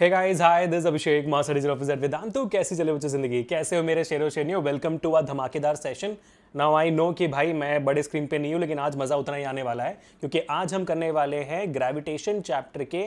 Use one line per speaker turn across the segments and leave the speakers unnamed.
Hey guys hi this Abhishek master teacher officer Vedantu कैसी चले बच्चों जिंदगी कैसे हो मेरे शेरों शेरनियों वेलकम टू अ धमाकेदार सेशन नाउ आई नो कि भाई मैं बड़े स्क्रीन पे नहीं हूँ लेकिन आज मज़ा उतना ही आने वाला है क्योंकि आज हम करने वाले हैं ग्रेविटेशन चैप्टर के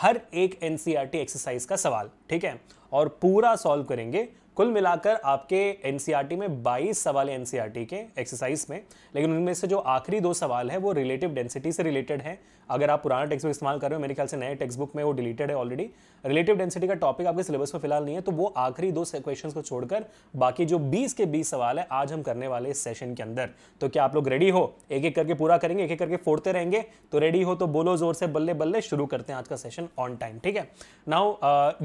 हर एक एन एक्सरसाइज e का सवाल ठीक है और पूरा सॉल्व करेंगे कुल मिलाकर आपके एन e में 22 सवाल है एन e के एक्सरसाइज में लेकिन उनमें से जो आखिरी दो सवाल है वो रिलेटिव डेंसिटी से रिलेटेड है अगर आप पुराना टेक्स्ट बुक इस्तेमाल कर रहे हो मेरे ख्याल से नए टेक्स्ट बुक में वो डिलीटेड है ऑलरेडी रिलेटिव डेंसिटी का टॉपिक आपके सिलेबस में फिलहाल नहीं है तो वो आखिरी दो क्वेश्चन को छोड़कर बाकी जो बीस के बीस सवाल है आज हम करने वाले इस सेशन के अंदर तो क्या आप लोग रेडी हो एक एक करके पूरा करेंगे एक एक करके फोड़ते रहेंगे तो रेडी हो तो बोलो जोर से बल्ले बल्ले शुरू करते हैं आज का सेशन ऑन टाइम ठीक है नाउ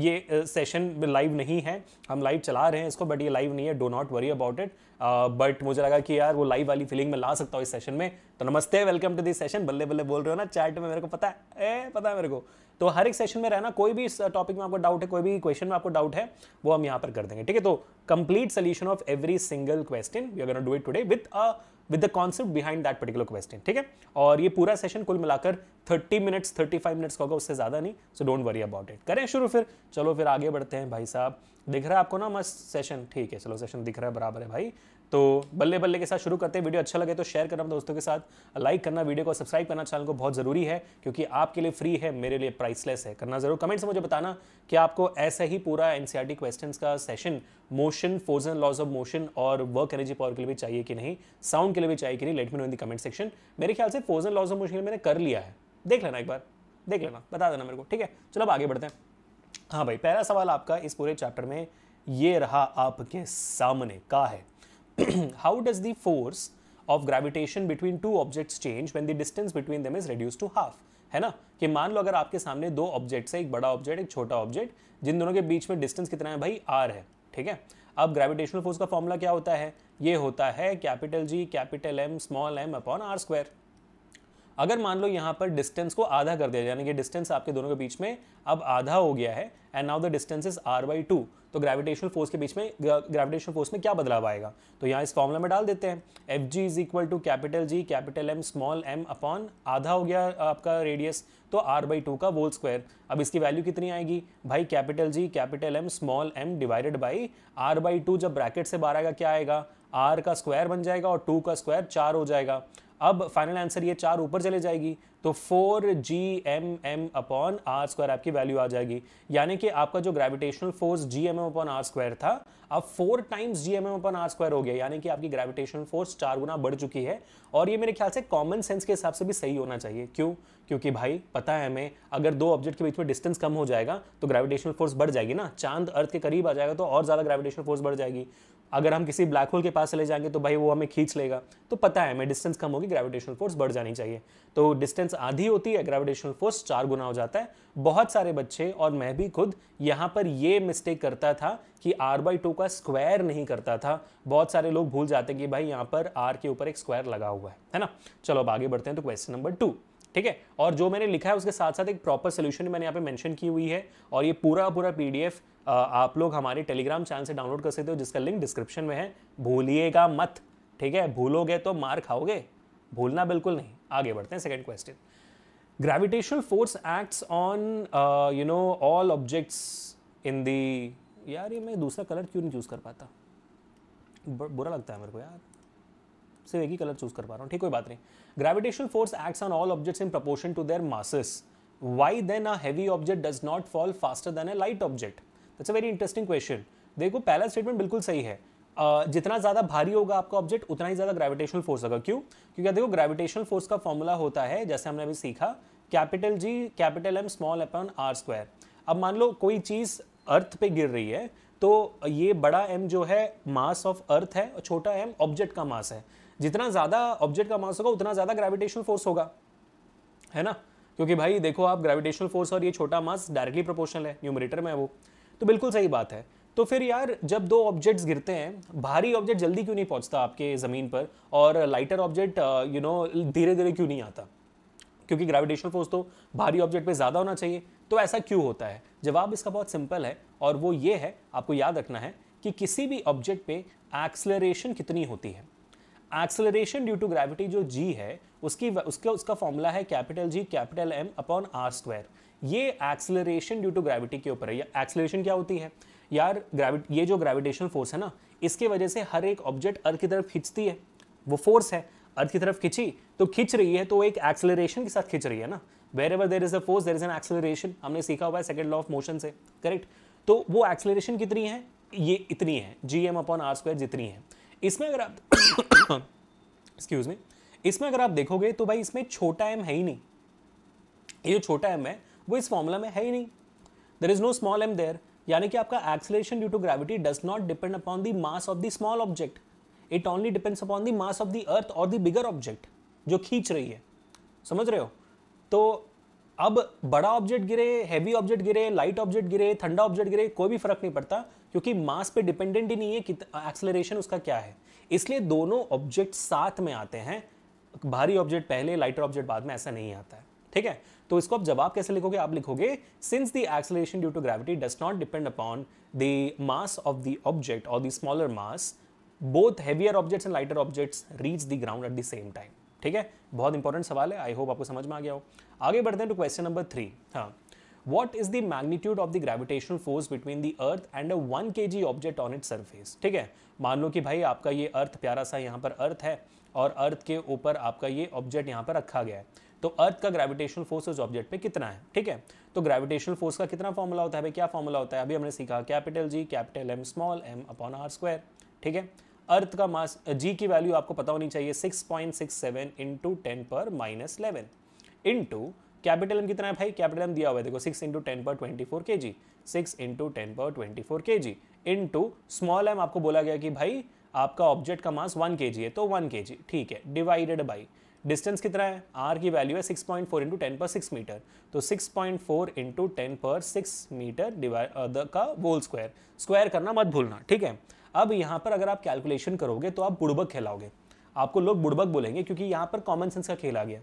ये सेशन लाइव नहीं है हम लाइव चला रहे हैं इसको बट ये लाइव नहीं है do not worry about it but uh, मुझे लगा कि यार वो लाइव वाली फीलिंग में ला सकता हूँ इस सेशन में तो नमस्ते वेलकम टू दिस सेशन बल्ले बल्ले बोल रहे हो ना चैट में मेरे को पता है ए, पता है मेरे को तो हर एक सेशन में रहना कोई भी इस टॉपिक में आपको डाउट है कोई भी क्वेश्चन में आपको डाउट है वो हम यहाँ पर कर देंगे ठीक है तो complete solution of every single question we are do it today with a with the concept behind that particular question ठीक है और ये पूरा सेशन कुल मिलाकर 30 मिनट्स 35 मिनट्स का होगा उससे ज़्यादा नहीं so don't worry about it करें शुरू फिर चलो फिर आगे बढ़ते हैं भाई साहब दिख रहा है आपको ना मस्त सेशन ठीक है चलो सेशन दिख रहा है बराबर है भाई तो बल्ले बल्ले के साथ शुरू करते हैं वीडियो अच्छा लगे तो शेयर करना दोस्तों के साथ लाइक करना वीडियो को सब्सक्राइब करना चैनल को बहुत ज़रूरी है क्योंकि आपके लिए फ्री है मेरे लिए प्राइसलेस है करना ज़रूर कमेंट्स में मुझे बताना कि आपको ऐसा ही पूरा एनसीआरटी क्वेश्चन e का session motion force and laws of motion और वर्क एनर्जी पावर के लिए भी चाहिए कि नहीं साउंड के लिए भी चाहिए कि नहीं let me know in the comment section मेरे ख्याल से force and laws of motion मैंने कर लिया है देख लेना एक बार देख लेना बता देना मेरे को ठीक है चलो अब आगे बढ़ते हैं हाँ भाई पहला सवाल आपका इस पूरे चैप्टर में ये रहा आपके सामने का है how does the force of gravitation between two objects change when the distance between them is reduced to half है ना कि मान लो अगर आपके सामने दो ऑब्जेक्ट्स है एक बड़ा ऑब्जेक्ट एक छोटा ऑब्जेक्ट जिन दोनों के बीच में डिस्टेंस कितना है भाई आर है ठीक है अब ग्रेविटेशनल फोर्स का फॉर्मूला क्या होता है ये होता है capital G capital M small m upon are square अगर मान लो यहाँ पर डिस्टेंस को आधा कर दिया यानी कि डिस्टेंस आपके दोनों के बीच में अब आधा हो गया है and now the distance is R by two तो ग्रेविटेशनल फोर्स के बीच में ग्रेविटेशनल फोर्स में क्या बदलाव आएगा तो यहाँ इस फॉर्मूला में डाल देते हैं F G is equal to capital G capital M small m upon आधा हो गया आपका रेडियस तो आर बाई टू का वोल स्क्वायर अब इसकी वैल्यू कितनी आएगी भाई capital G capital M small m divided by R by two जब ब्रैकेट से बाहर आएगा क्या आएगा आर का स्क्वायर बन जाएगा और टू का स्क्वायर चार हो जाएगा अब फाइनल आंसर ये चार ऊपर चले जाएगी तो four G M M upon are square आपकी वैल्यू आ जाएगी यानी कि आपका जो gravitational force G M M upon are square था अब four times G M M upon are square हो गया यानी कि आपकी ग्रेविटेशनल फोर्स चार गुना बढ़ चुकी है और ये मेरे ख्याल से कॉमन सेंस के हिसाब से भी सही होना चाहिए क्यों क्योंकि भाई पता है हमें अगर दो ऑब्जेक्ट के बीच में डिस्टेंस कम हो जाएगा तो ग्रेविटेशनल फोर्स बढ़ जाएगी ना चांद अर्थ के करीब आ जाएगा तो और ज़्यादा ग्रेविटेशनल फोर्स बढ़ जाएगी अगर हम किसी ब्लैक होल के पास चले जाएंगे तो भाई वो हमें खींच लेगा तो पता है हमें डिस्टेंस कम होगी ग्रेविटेशनल फोर्स बढ़ जानी चाहिए तो डिस्टेंस आधी होती है ग्रेविटेशनल फोर्स चार गुना हो जाता है बहुत सारे बच्चे और मैं भी खुद यहाँ पर ये मिस्टेक करता था कि आर बाई टू का स्क्वायर नहीं करता था बहुत सारे लोग भूल जाते कि भाई यहाँ पर आर के ऊपर एक स्क्वायर लगा हुआ है है ना चलो अब आगे बढ़ते हैं तो क्वेश्चन नंबर टू ठीक है और जो मैंने लिखा है उसके साथ साथ एक प्रॉपर सोल्यूशन मैंने यहाँ पे मेंशन की हुई है और ये पूरा पूरा पीडीएफ आप लोग हमारे टेलीग्राम चैनल से डाउनलोड कर सकते हो जिसका लिंक डिस्क्रिप्शन में है भूलिएगा मत ठीक है भूलोगे तो मार खाओगे भूलना बिल्कुल नहीं आगे बढ़ते हैं second question gravitational force acts on you know all objects in the यार ये मैं दूसरा कलर क्यों नहीं चूज़ कर पाता बुरा लगता है मेरे को यार सिर्फ एक ही कलर चूज़ कर पा रहा हूँ ठीक कोई बात नहीं gravitational force acts on all objects in proportion to their masses. Why then a heavy object does not fall faster than a light object? That's a very interesting question. देखो पहला स्टेटमेंट बिल्कुल सही है Uh, जितना ज़्यादा भारी होगा आपका ऑब्जेक्ट उतना ही ज़्यादा ग्रेविटेशनल फोर्स होगा क्यों क्योंकि देखो ग्रेविटेशनल फोर्स का फॉर्मूला होता है जैसे हमने अभी सीखा capital G capital M small upon are square अब मान लो कोई चीज़ अर्थ पे गिर रही है तो ये बड़ा एम जो है मास ऑफ अर्थ है और छोटा एम ऑब्जेक्ट का मास है जितना ज़्यादा ऑब्जेक्ट का मास होगा उतना ज़्यादा ग्रेविटेशनल फोर्स होगा है ना क्योंकि भाई देखो आप ग्रेविटेशनल फोर्स और ये छोटा मास डायरेक्टली प्रोपोर्शनल है न्यूमरेटर में है वो तो बिल्कुल सही बात है तो फिर यार जब दो ऑब्जेक्ट्स गिरते हैं भारी ऑब्जेक्ट जल्दी क्यों नहीं पहुंचता आपके ज़मीन पर और लाइटर ऑब्जेक्ट यू नो धीरे धीरे क्यों नहीं आता क्योंकि ग्रेविटेशनल फोर्स तो भारी ऑब्जेक्ट पे ज़्यादा होना चाहिए तो ऐसा क्यों होता है जवाब इसका बहुत सिंपल है और वो ये है आपको याद रखना है कि किसी भी ऑब्जेक्ट पे एक्सलरेशन कितनी होती है एक्सलरेशन ड्यू टू ग्रेविटी जो जी है उसकी उसके उसका फॉर्मूला है capital G capital M upon are square ये एक्सलरेशन ड्यू टू ग्रेविटी के ऊपर है एक्सलरेशन क्या होती है यार ग्रेविट ये जो ग्रेविटेशन फोर्स है ना इसके वजह से हर एक ऑब्जेक्ट अर्थ की तरफ खींचती है वो फोर्स है अर्थ की तरफ खींची तो खींच रही है तो एक एक्सलरेशन के साथ खींच रही है ना wherever there is a force there is an acceleration हमने सीखा हुआ है सेकेंड लॉ ऑफ मोशन से करेक्ट तो वो एक्सलरेशन कितनी है ये इतनी है G M upon are square जितनी है इसमें अगर आप एक्सक्यूज मी इसमें अगर आप देखोगे तो भाई इसमें छोटा एम है ही नहीं ये जो छोटा एम है वो इस फॉर्मूला में है ही नहीं there is no small m there यानी कि आपका acceleration due to gravity does not depend upon the mass of the small object it only depends upon the mass of the earth और द बिगर ऑब्जेक्ट जो खींच रही है समझ रहे हो तो अब बड़ा ऑब्जेक्ट गिरे हैवी ऑब्जेक्ट गिरे लाइट ऑब्जेक्ट गिरे ठंडा ऑब्जेक्ट गिरे कोई भी फर्क नहीं पड़ता क्योंकि मास पे डिपेंडेंट ही नहीं है कि एक्सलरेशन उसका क्या है इसलिए दोनों ऑब्जेक्ट साथ में आते हैं भारी ऑब्जेक्ट पहले लाइटर ऑब्जेक्ट बाद में ऐसा नहीं आता है ठीक है तो इसको आप जवाब कैसे लिखोगे आप लिखोगे since the acceleration due to gravity does not depend upon the mass of the object और the smaller mass both heavier objects and lighter objects reach the ground at the same time ठीक है बहुत important सवाल है I hope आपको समझ में आ गया हो आगे बढ़ते हैं टू क्वेश्चन नंबर थ्री हाँ what is the magnitude of the gravitational force between the earth and a one K G object on it surface ठीक है मान लो कि भाई आपका ये अर्थ प्यारा सा यहाँ पर अर्थ है और अर्थ के ऊपर आपका ये ऑब्जेक्ट यहाँ पर रखा गया है तो अर्थ का ग्रेविटेशनल फोर्स उस ऑब्जेक्ट पे कितना है ठीक है तो ग्रेविटेशनल फोर्स का कितना फॉर्मूला होता है भाई क्या फॉर्मूला होता है अभी हमने सीखा capital G capital M small m upon are square ठीक है अर्थ का मास जी की वैल्यू आपको पता होनी चाहिए 6.67 point six seven into ten पर minus eleven into capital M कितना है भाई कैपिटल एम दिया हुआ है देखो सिक्स इंटू टेन पर ट्वेंटी फोर के जी सिक्स इंटू टेन पर ट्वेंटी फोर के जी इंटू स्मॉल एम आपको बोला गया कि भाई आपका ऑब्जेक्ट का मास वन के जी है तो वन के जी ठीक है डिवाइडेड बाई डिस्टेंस कितना है आर की वैल्यू है 6.4 पॉइंट फोर इंटू टेन पर सिक्स मीटर तो 6.4 पॉइंट फोर इंटू टेन पर सिक्स मीटर डिवाइड का वोल स्क्वायर स्क्वायर करना मत भूलना ठीक है अब यहाँ पर अगर आप कैलकुलेशन करोगे तो आप बुड़बक खिलाओगे आपको लोग बुड़बक बोलेंगे क्योंकि यहाँ पर कॉमन सेंस का खेल आ गया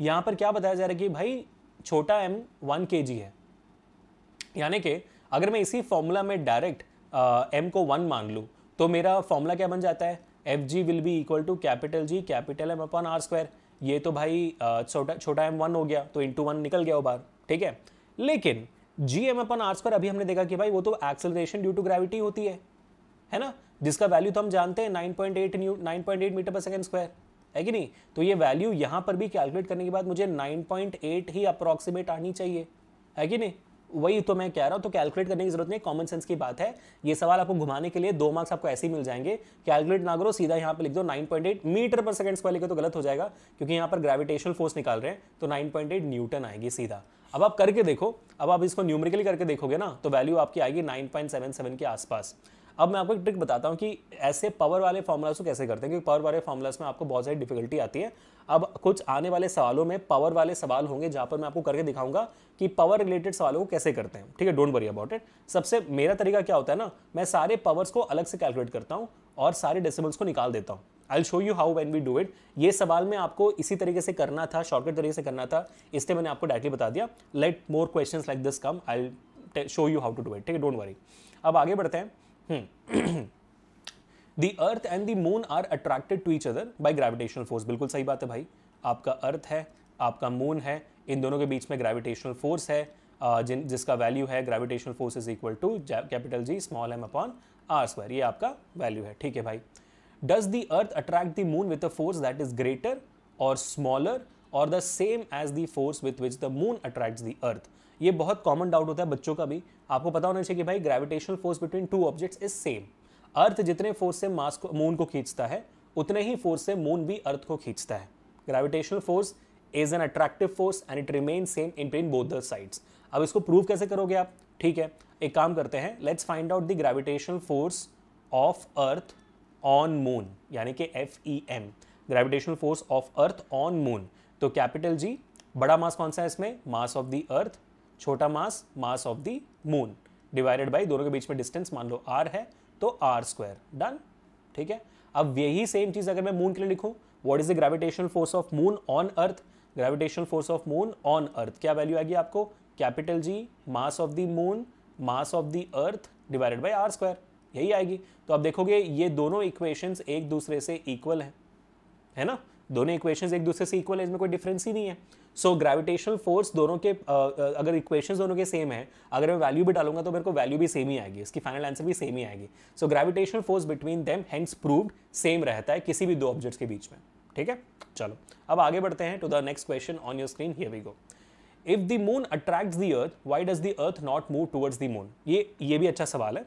यहाँ पर क्या बताया जा रहा है कि भाई छोटा एम वन के जी है यानी कि अगर मैं इसी फॉर्मूला में डायरेक्ट एम को वन मान लूँ तो मेरा फॉर्मूला क्या बन जाता है F G will be equal to capital G capital M upon are square ये तो भाई छोटा छोटा एम वन हो गया तो इंटू वन निकल गया वो बार ठीक है लेकिन G M upon are square अभी हमने देखा कि भाई वो तो एक्सेलरेशन ड्यू टू ग्रेविटी होती है है ना जिसका वैल्यू तो हम जानते हैं नाइन पॉइंट एट न्यू nine point eight metre per second square है कि नहीं तो ये वैल्यू यहाँ पर भी कैलकुलेट करने के बाद मुझे नाइन पॉइंट एट ही अप्रॉक्सीमेट आनी चाहिए है कि नहीं वही तो मैं कह रहा हूँ तो कैलकुलेट करने की जरूरत नहीं कॉमन सेंस की बात है ये सवाल आपको घुमाने के लिए दो मार्क्स आपको ऐसे ही मिल जाएंगे कैलकुलेट ना करो सीधा यहाँ पर लिख दो 9.8 मीटर पर सेकंड स्क्वायर लिखे तो गलत हो जाएगा क्योंकि यहाँ पर ग्रेविटेशनल फोर्स निकाल रहे हैं तो 9.8 न्यूटन आएगी सीधा अब आप करके देखो अब आप इसको न्यूमरिकली करके देखोगे ना तो वैल्यू आपकी आएगी नाइन के आसपास अब मैं आपको एक ट्रिक बताता हूँ कि ऐसे पावर वाले फॉर्मूलाज को कैसे करते हैं क्योंकि पावर वाले फॉर्मूलाज में आपको बहुत सारी डिफिकल्टी आती है अब कुछ आने वाले सवालों में पावर वाले सवाल होंगे जहाँ पर मैं आपको करके दिखाऊंगा कि पावर रिलेटेड सवालों को कैसे करते हैं ठीक है डोंट वरी अबाउट इट सबसे मेरा तरीका क्या होता है ना मैं सारे पावर्स को अलग से कैलकुलेट करता हूँ और सारे डेसिमल्स को निकाल देता हूँ I show you how can we do it ये सवाल में आपको इसी तरीके से करना था शॉर्टकट तरीके से करना था इसलिए मैंने आपको डायरेक्टली बता दिया let more question like this come I show you how to do it ठीक है डोंट वरी अब आगे बढ़ते हैं the earth and the moon are attracted to each other by gravitational force बिल्कुल सही बात है भाई आपका अर्थ है आपका मून है इन दोनों के बीच में ग्रेविटेशनल फोर्स है जिन जिसका वैल्यू है gravitational force is equal to capital G small m upon are square ये आपका वैल्यू है ठीक है भाई does the earth attract the moon with a force that is greater और स्मॉलर और the same as the force with which the moon attracts the earth ये बहुत कॉमन डाउट होता है बच्चों का भी आपको पता होना चाहिए कि भाई gravitational force between two objects is same earth जितने फोर्स से मास को मून को खींचता है उतने ही फोर्स से मून भी अर्थ को खींचता है gravitational force is an attractive force and it remain same in between both the sides अब इसको प्रूव कैसे करोगे आप ठीक है एक काम करते हैं let's find out the gravitational force of earth on moon यानी कि F E M gravitational force of earth on moon तो कैपिटल जी बड़ा मास कौन सा है इसमें मास ऑफ द अर्थ छोटा mass mass of the moon divided by दोनों के बीच में डिस्टेंस मान लो आर है तो आर स्क्वायर डन ठीक है अब यही सेम चीज़ अगर मैं मून के लिए लिखूं what is the gravitational force of moon on earth gravitational force of moon on earth क्या वैल्यू आएगी आपको capital G mass of the moon mass of the earth divided by are square यही आएगी तो आप देखोगे ये दोनों इक्वेशंस एक दूसरे से इक्वल हैं है ना दोनों इक्वेशंस एक दूसरे से इक्वल है इसमें कोई डिफरेंस ही नहीं है सो ग्रेविटेशनल फोर्स दोनों के अगर इक्वेशंस दोनों के सेम है अगर मैं वैल्यू भी डालूंगा तो मेरे को वैल्यू भी सेम ही आएगी इसकी फाइनल आंसर भी सेम ही आएगी so gravitational force between them hands proved same रहता है किसी भी दो ऑब्जेक्ट्स के बीच में ठीक है चलो अब आगे बढ़ते हैं to the next question on your screen here we go if the moon attracts the earth why does the earth not move towards the moon ये ये भी अच्छा सवाल है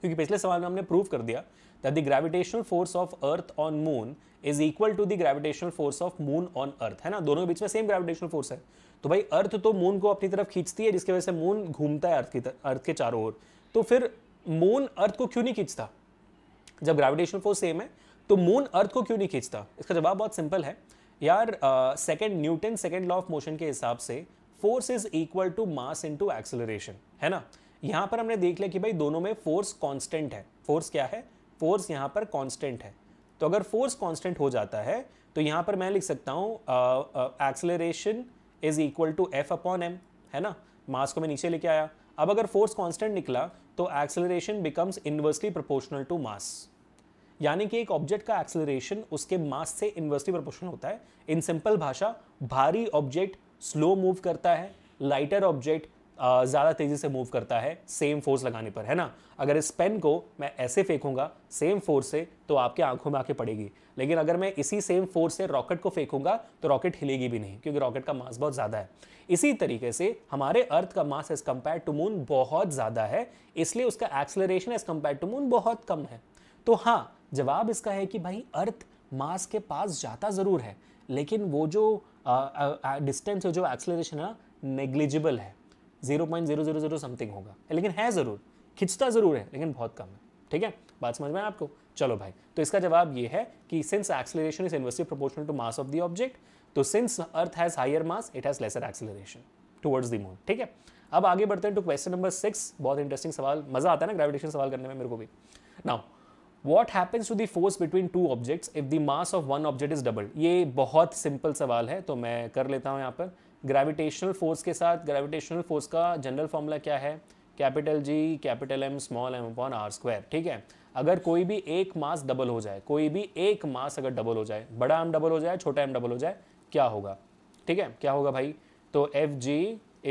क्योंकि पिछले सवाल में हमने प्रूव कर दिया that the gravitational force of earth on moon is equal to the gravitational force of moon on earth है ना दोनों के बीच में सेम ग्रेविटेशनल फोर्स है तो भाई अर्थ तो मून को अपनी तरफ खींचती है जिसकी वजह से मून घूमता है अर्थ की अर्थ के चारों ओर तो फिर मून अर्थ को क्यों नहीं खींचता जब ग्रेविटेशनल फोर्स सेम है तो मून अर्थ को क्यों नहीं खींचता इसका जवाब बहुत सिंपल है यार second Newton second law of motion के हिसाब से force is equal to mass into acceleration है ना यहाँ पर हमने देख लिया कि भाई दोनों में फोर्स कांस्टेंट है फोर्स क्या है फोर्स यहाँ पर कॉन्स्टेंट है तो अगर फोर्स कॉन्स्टेंट हो जाता है तो यहाँ पर मैं लिख सकता हूँ acceleration is equal to F upon M है ना मास को मैं नीचे लेके आया अब अगर फोर्स कांस्टेंट निकला तो acceleration becomes inversely proportional to mass यानी कि एक ऑब्जेक्ट का एक्सेलरेशन उसके मास से इन्वर्सली प्रोपोर्शनल होता है इन सिंपल भाषा भारी ऑब्जेक्ट स्लो मूव करता है लाइटर ऑब्जेक्ट ज़्यादा तेज़ी से मूव करता है सेम फोर्स लगाने पर है ना अगर इस पेन को मैं ऐसे फेंकूंगा सेम फोर्स से तो आपके आंखों में आके पड़ेगी लेकिन अगर मैं इसी सेम फोर्स से रॉकेट को फेंकूंगा तो रॉकेट हिलेगी भी नहीं क्योंकि रॉकेट का मास बहुत ज़्यादा है इसी तरीके से हमारे अर्थ का mass as compare to moon बहुत ज़्यादा है इसलिए उसका acceleration as compare to moon बहुत कम है तो हाँ जवाब इसका है कि भाई अर्थ मास के पास जाता ज़रूर है लेकिन वो जो डिस्टेंस uh, जो एक्सलरेशन है ना नेग्लिजिबल है zero point zero zero zero something होगा लेकिन है ज़रूर खिंचता ज़रूर है लेकिन बहुत कम है ठीक है बात समझ में आपको चलो भाई तो इसका जवाब ये है कि since acceleration is inversely proportional to mass of the object तो since earth has higher mass it has lesser acceleration towards the moon ठीक है अब आगे बढ़ते हैं टू क्वेश्चन नंबर सिक्स बहुत इंटरेस्टिंग सवाल मजा आता है ना ग्रेविटेशन सवाल करने में मेरे को भी now what happens to the force between two objects if the mass of one object is double ये बहुत सिंपल सवाल है तो मैं कर लेता हूँ यहाँ पर ग्रेविटेशनल फोर्स के साथ ग्रेविटेशनल फोर्स का जनरल फॉर्मूला क्या है capital G capital M small m upon are square ठीक है अगर कोई भी एक मास डबल हो जाए कोई भी एक मास अगर डबल हो जाए बड़ा एम डबल हो जाए छोटा एम डबल हो जाए क्या होगा ठीक है क्या होगा भाई तो F G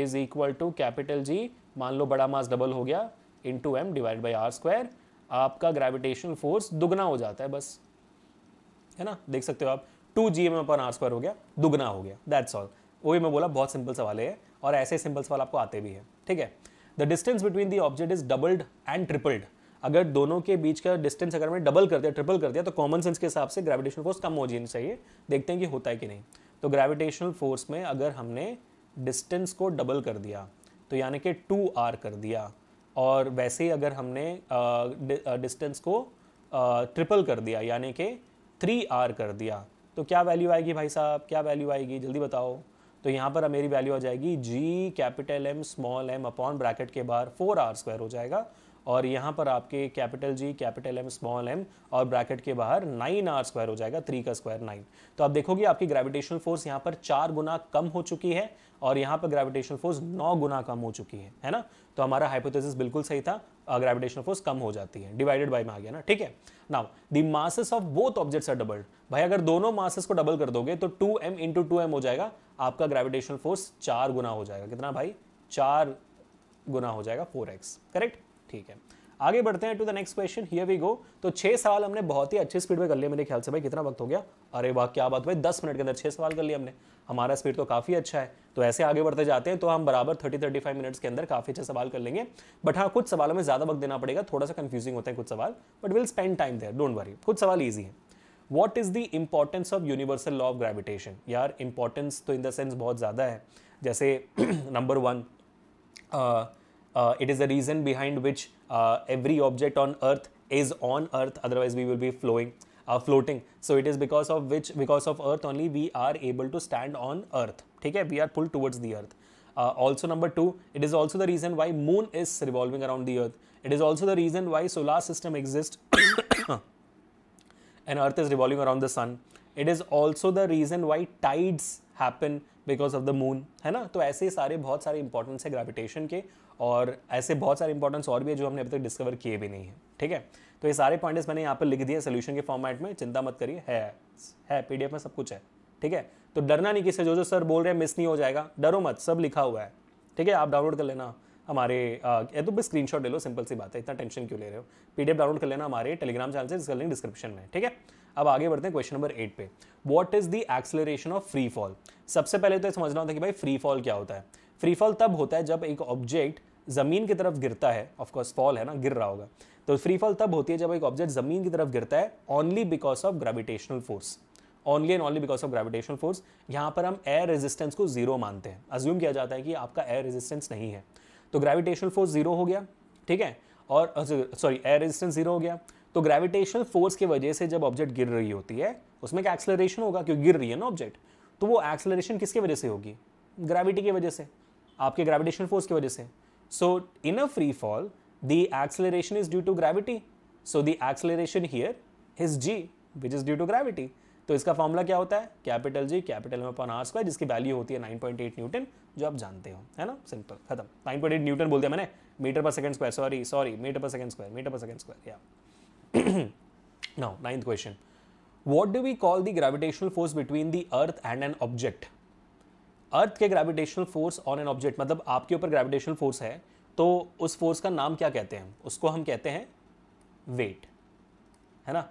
is equal to capital G मान लो बड़ा मास डबल हो गया in two M divide by are square आपका ग्रेविटेशनल फोर्स दुगना हो जाता है बस है ना देख सकते हो आप two G M upon are square हो गया दुगना हो गया दैट्स ऑल वो भी मैं बोला बहुत सिंपल सवाल है और ऐसे सिंपल सवाल आपको आते भी हैं ठीक है the distance between the object is doubled and tripled अगर दोनों के बीच का डिस्टेंस अगर मैंने डबल कर दिया ट्रिपल कर दिया तो कॉमन सेंस के हिसाब से ग्रेविटेशनल फोर्स कम हो जानी चाहिए देखते हैं कि होता है कि नहीं तो ग्रेविटेशनल फोर्स में अगर हमने डिस्टेंस को डबल कर दिया तो यानी कि टू आर कर दिया और वैसे ही अगर हमने डिस्टेंस को ट्रिपल कर दिया यानी कि थ्री आर कर दिया तो क्या वैल्यू आएगी भाई साहब क्या वैल्यू आएगी जल्दी बताओ तो यहाँ पर मेरी वैल्यू आ जाएगी G capital M small m upon bracket के बाहर फोर आर स्क्वायर हो जाएगा और यहाँ पर आपके capital G capital M small m और ब्रैकेट के बाहर नाइन आर स्क्वायर हो जाएगा थ्री का स्क्वायर नाइन तो आप देखोगे आपकी ग्रेविटेशनल फोर्स यहाँ पर चार गुना कम हो चुकी है और यहाँ पर ग्रेविटेशनल फोर्स नौ गुना कम हो चुकी है है ना तो हमारा हाइपोथेसिस बिल्कुल सही था ग्रेविटेशन फोर्स कम हो जाती है डिवाइडेड बाई में आ गया ना ठीक है now the masses of both objects are doubled भाई अगर दोनों मासेस को डबल कर दोगे तो two M into two M हो जाएगा आपका ग्रेविटेशन फोर्स चार गुना हो जाएगा कितना भाई चार गुना हो जाएगा फोर एक्स करेक्ट ठीक है आगे बढ़ते हैं to the next question here we go तो छह सवाल हमने बहुत ही अच्छी स्पीड में कर लिया मेरे ख्याल से भाई कितना वक्त हो गया अरे वाह क्या बात भाई दस मिनट के अंदर छह सवाल कर लिए हमने हमारा स्पीड तो काफ़ी अच्छा है तो ऐसे आगे बढ़ते जाते हैं तो हम बराबर थर्टी थर्टी फाइव मिनट्स के अंदर काफ़ी अच्छे सवाल कर लेंगे बट हाँ कुछ सवालों में ज़्यादा वक्त देना पड़ेगा थोड़ा सा कंफ्यूजिंग होता है कुछ सवाल but will spend time there don't worry कुछ सवाल ईजी है what is the importance of universal law of gravitation यार इंपॉर्टेंस तो इन द सेंस बहुत ज़्यादा है जैसे number one it is the reason behind which uh, every object on earth is on earth otherwise we will be flowing uh, floating so it is because of which because of earth only we are able to stand on earth ठीक है we are pull towards the earth also number two it is also the reason why moon is revolving around the earth it is also the reason why solar system exist and earth is revolving around the sun it is also the reason why tides happen because of the moon है ना तो ऐसे सारे बहुत सारे importance है gravitation के और ऐसे बहुत सारे इंपॉर्टेंस और भी है जो हमने अभी तक डिस्कवर किए भी नहीं है ठीक है तो ये सारे पॉइंट्स मैंने यहाँ पर लिख दिए सोल्यूशन के फॉर्मेट में चिंता मत करिए है है पीडीएफ में सब कुछ है ठीक है तो डरना नहीं किसी जो जो सर बोल रहे हैं मिस नहीं हो जाएगा डरो मत सब लिखा हुआ है ठीक है आप डाउनलोड कर लेना हमारे ये तो बस स्क्रीनशॉट ले लो सिंपल सी बात है इतना टेंशन क्यों ले रहे हो पी डाउनलोड कर लेना हमारे टेलीग्राम चैनल से जिसका लिंक डिस्क्रिप्शन में ठीक है अब आगे बढ़ते हैं क्वेश्चन नंबर एट पे what is the acceleration of free fall सबसे पहले तो समझना होता है कि भाई फ्री फॉल क्या होता है फ्री फॉल तब होता है जब एक ऑब्जेक्ट ज़मीन की तरफ गिरता है ऑफकोर्स फॉल है ना गिर रहा होगा तो फ्री फॉल तब होती है जब एक ऑब्जेक्ट ज़मीन की तरफ गिरता है only because of gravitational force only and only because of gravitational force यहाँ पर हम एयर रेजिस्टेंस को जीरो मानते हैं अज्यूम किया जाता है कि आपका एयर रेजिस्टेंस नहीं है तो ग्रेविटेशनल फोर्स जीरो हो गया ठीक है और सॉरी एयर रेजिस्टेंस जीरो हो गया तो ग्रेविटेशनल फोर्स की वजह से जब ऑब्जेक्ट गिर रही होती है उसमें क्या एक्सलरेशन होगा क्योंकि गिर रही है ना ऑब्जेक्ट तो वो एक्सलरेशन किसके वजह से होगी ग्रेविटी की वजह से आपके ग्रेविटेशन फोर्स की वजह से So in a free fall, the acceleration is due to gravity. So the acceleration here is g, which is due to gravity. तो इसका फॉर्मूला क्या होता है capital G capital M upon are square जिसकी value होती है 9.8 Newton जो आप जानते हो है ना सिंपल खत्म 9.8 न्यूटन बोल दिया मैंने meter per second square sorry sorry meter per second square meter per second square या now ninth question what do we call the gravitational force between the earth and an object earth के gravitational force on an object मतलब आपके ऊपर gravitational force है तो उस force का नाम क्या कहते हैं उसको हम कहते हैं वेट है ना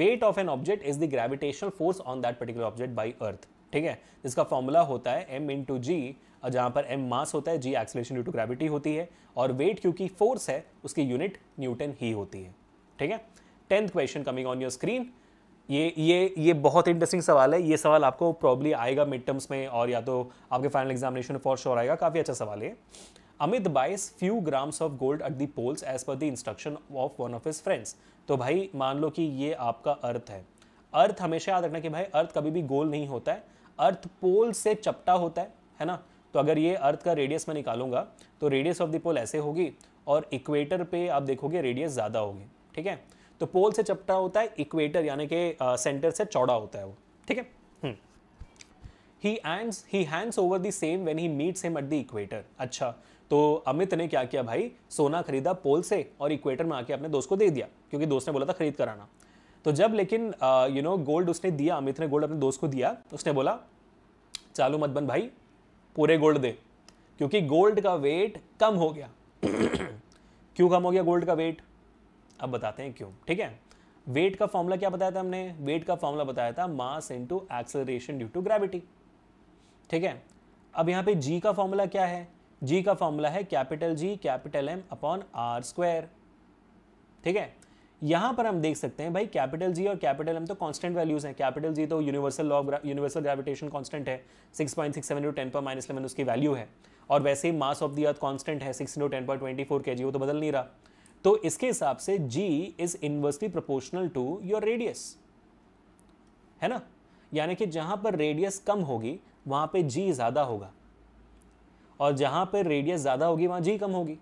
weight of an object is the gravitational force on that particular object by earth ठीक है इसका फॉर्मूला होता है एम इन टू जी जहां पर एम मास होता है g acceleration due to gravity होती है और वेट क्योंकि फोर्स है उसकी यूनिट न्यूटन ही होती है ठीक है tenth question coming on your screen ये ये ये बहुत इंटरेस्टिंग सवाल है ये सवाल आपको प्रॉब्ली आएगा मिड टर्म्स में और या तो आपके फाइनल एग्जामिनेशन में फॉर श्योर आएगा काफ़ी अच्छा सवाल है Amit buys few grams of gold at the poles as per the instruction of one of his friends तो भाई मान लो कि ये आपका अर्थ है अर्थ हमेशा याद रखना कि भाई अर्थ कभी भी गोल नहीं होता है अर्थ पोल से चपटा होता है है ना तो अगर ये अर्थ का रेडियस मैं निकालूंगा तो रेडियस ऑफ द पोल ऐसे होगी और इक्वेटर पे आप देखोगे रेडियस ज़्यादा होगी ठीक है तो पोल से चपटा होता है इक्वेटर यानी कि सेंटर से चौड़ा होता है वो ठीक है he and he hands over the same when he meets him at the equator अच्छा तो अमित ने क्या किया भाई सोना खरीदा पोल से और इक्वेटर में आके अपने दोस्त को दे दिया क्योंकि दोस्त ने बोला था खरीद कराना तो जब लेकिन यू नो गोल्ड उसने दिया अमित ने गोल्ड अपने दोस्त को दिया तो उसने बोला चालू मत बन भाई पूरे गोल्ड दे क्योंकि गोल्ड का वेट कम हो गया क्यों कम हो गया गोल्ड का वेट अब बताते हैं क्यों ठीक है वेट का फॉर्मूला क्या बताया था हमने वेट का फॉर्मूला बताया था mass into acceleration due to gravity ठीक है अब यहां पे जी का फॉर्मूला क्या है जी का फॉर्मूला है capital G capital M upon are square ठीक है यहां पर हम देख सकते हैं भाई कैपिटल जी और कैपिटल एम तो कांस्टेंट वैल्यूज हैं कैपिटल जी तो universal law universal gravitation constant है 6.67 टेन पर माइनस इलेवन उसकी वैल्यू है और वैसे ही mass of the earth constant है 6 into ten point twenty four के जी वो तो बदल नहीं रहा तो इसके हिसाब से g is inversely proportional to your radius है ना यानी कि जहां पर रेडियस कम होगी वहां पे जी ज़्यादा होगा और जहां पर रेडियस ज़्यादा होगी वहां जी कम होगी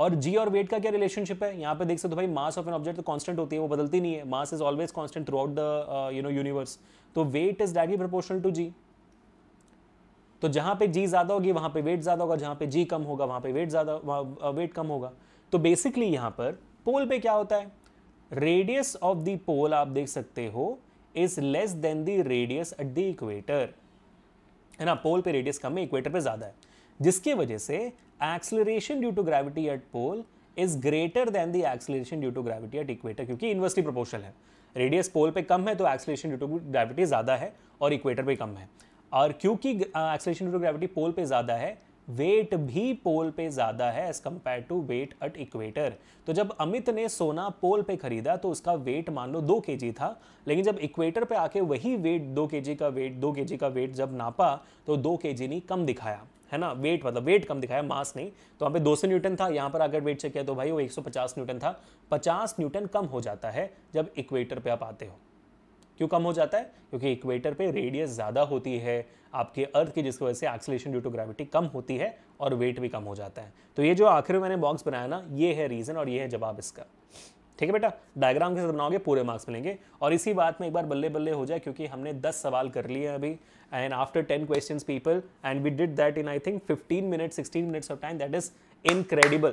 और जी और वेट का क्या रिलेशनशिप है यहाँ पे देख सकते हो भाई मास ऑफ एन ऑब्जेक्ट तो कांस्टेंट होती है वो बदलती नहीं है mass is always constant throughout the you know universe तो weight is directly proportional to g तो जहां पे जी ज़्यादा होगी वहां पे वेट ज़्यादा होगा जहां पे जी कम होगा वहां पे वेट ज़्यादा वेट कम होगा तो बेसिकली यहां पर पोल पे क्या होता है रेडियस ऑफ द पोल आप देख सकते हो is less than the radius at the equator है ना पोल पे रेडियस कम है इक्वेटर पे ज़्यादा है जिसके वजह से acceleration due to gravity at pole is greater than the acceleration due to gravity at equator क्योंकि इन्वर्सली प्रोपोर्शनल है रेडियस पोल पे कम है तो एक्सलेशन ड्यू टू ग्रेविटी ज़्यादा है और इक्वेटर पे कम है और क्योंकि acceleration due to gravity pole पे ज़्यादा है वेट भी पोल पे ज़्यादा है as compare to weight at equator तो जब अमित ने सोना पोल पे खरीदा तो उसका वेट मान लो दो के था लेकिन जब इक्वेटर पे आके वही वेट दो के का वेट दो के का वेट जब नापा तो दो के जी नहीं कम दिखाया है ना वेट मतलब वेट कम दिखाया मास नहीं तो यहाँ पे 200 न्यूटन था यहाँ पर अगर वेट चेक किया तो भाई वो 150 न्यूटन था 50 न्यूटन कम हो जाता है जब इक्वेटर पे आप आते हो क्यों कम हो जाता है क्योंकि इक्वेटर पे रेडियस ज़्यादा होती है आपके अर्थ की जिसकी वजह से एक्सलेशन ड्यू टू ग्रेविटी कम होती है और वेट भी कम हो जाता है तो ये जो आखिर में मैंने बॉक्स बनाया ना ये है रीज़न और ये है जवाब इसका ठीक है बेटा डायग्राम के साथ बनाओगे पूरे मार्क्स मिलेंगे और इसी बात में एक बार बल्ले बल्ले हो जाए क्योंकि हमने 10 सवाल कर लिए अभी and after 10 questions people and we did that in I think 15 minute 16 minutes of time that is incredible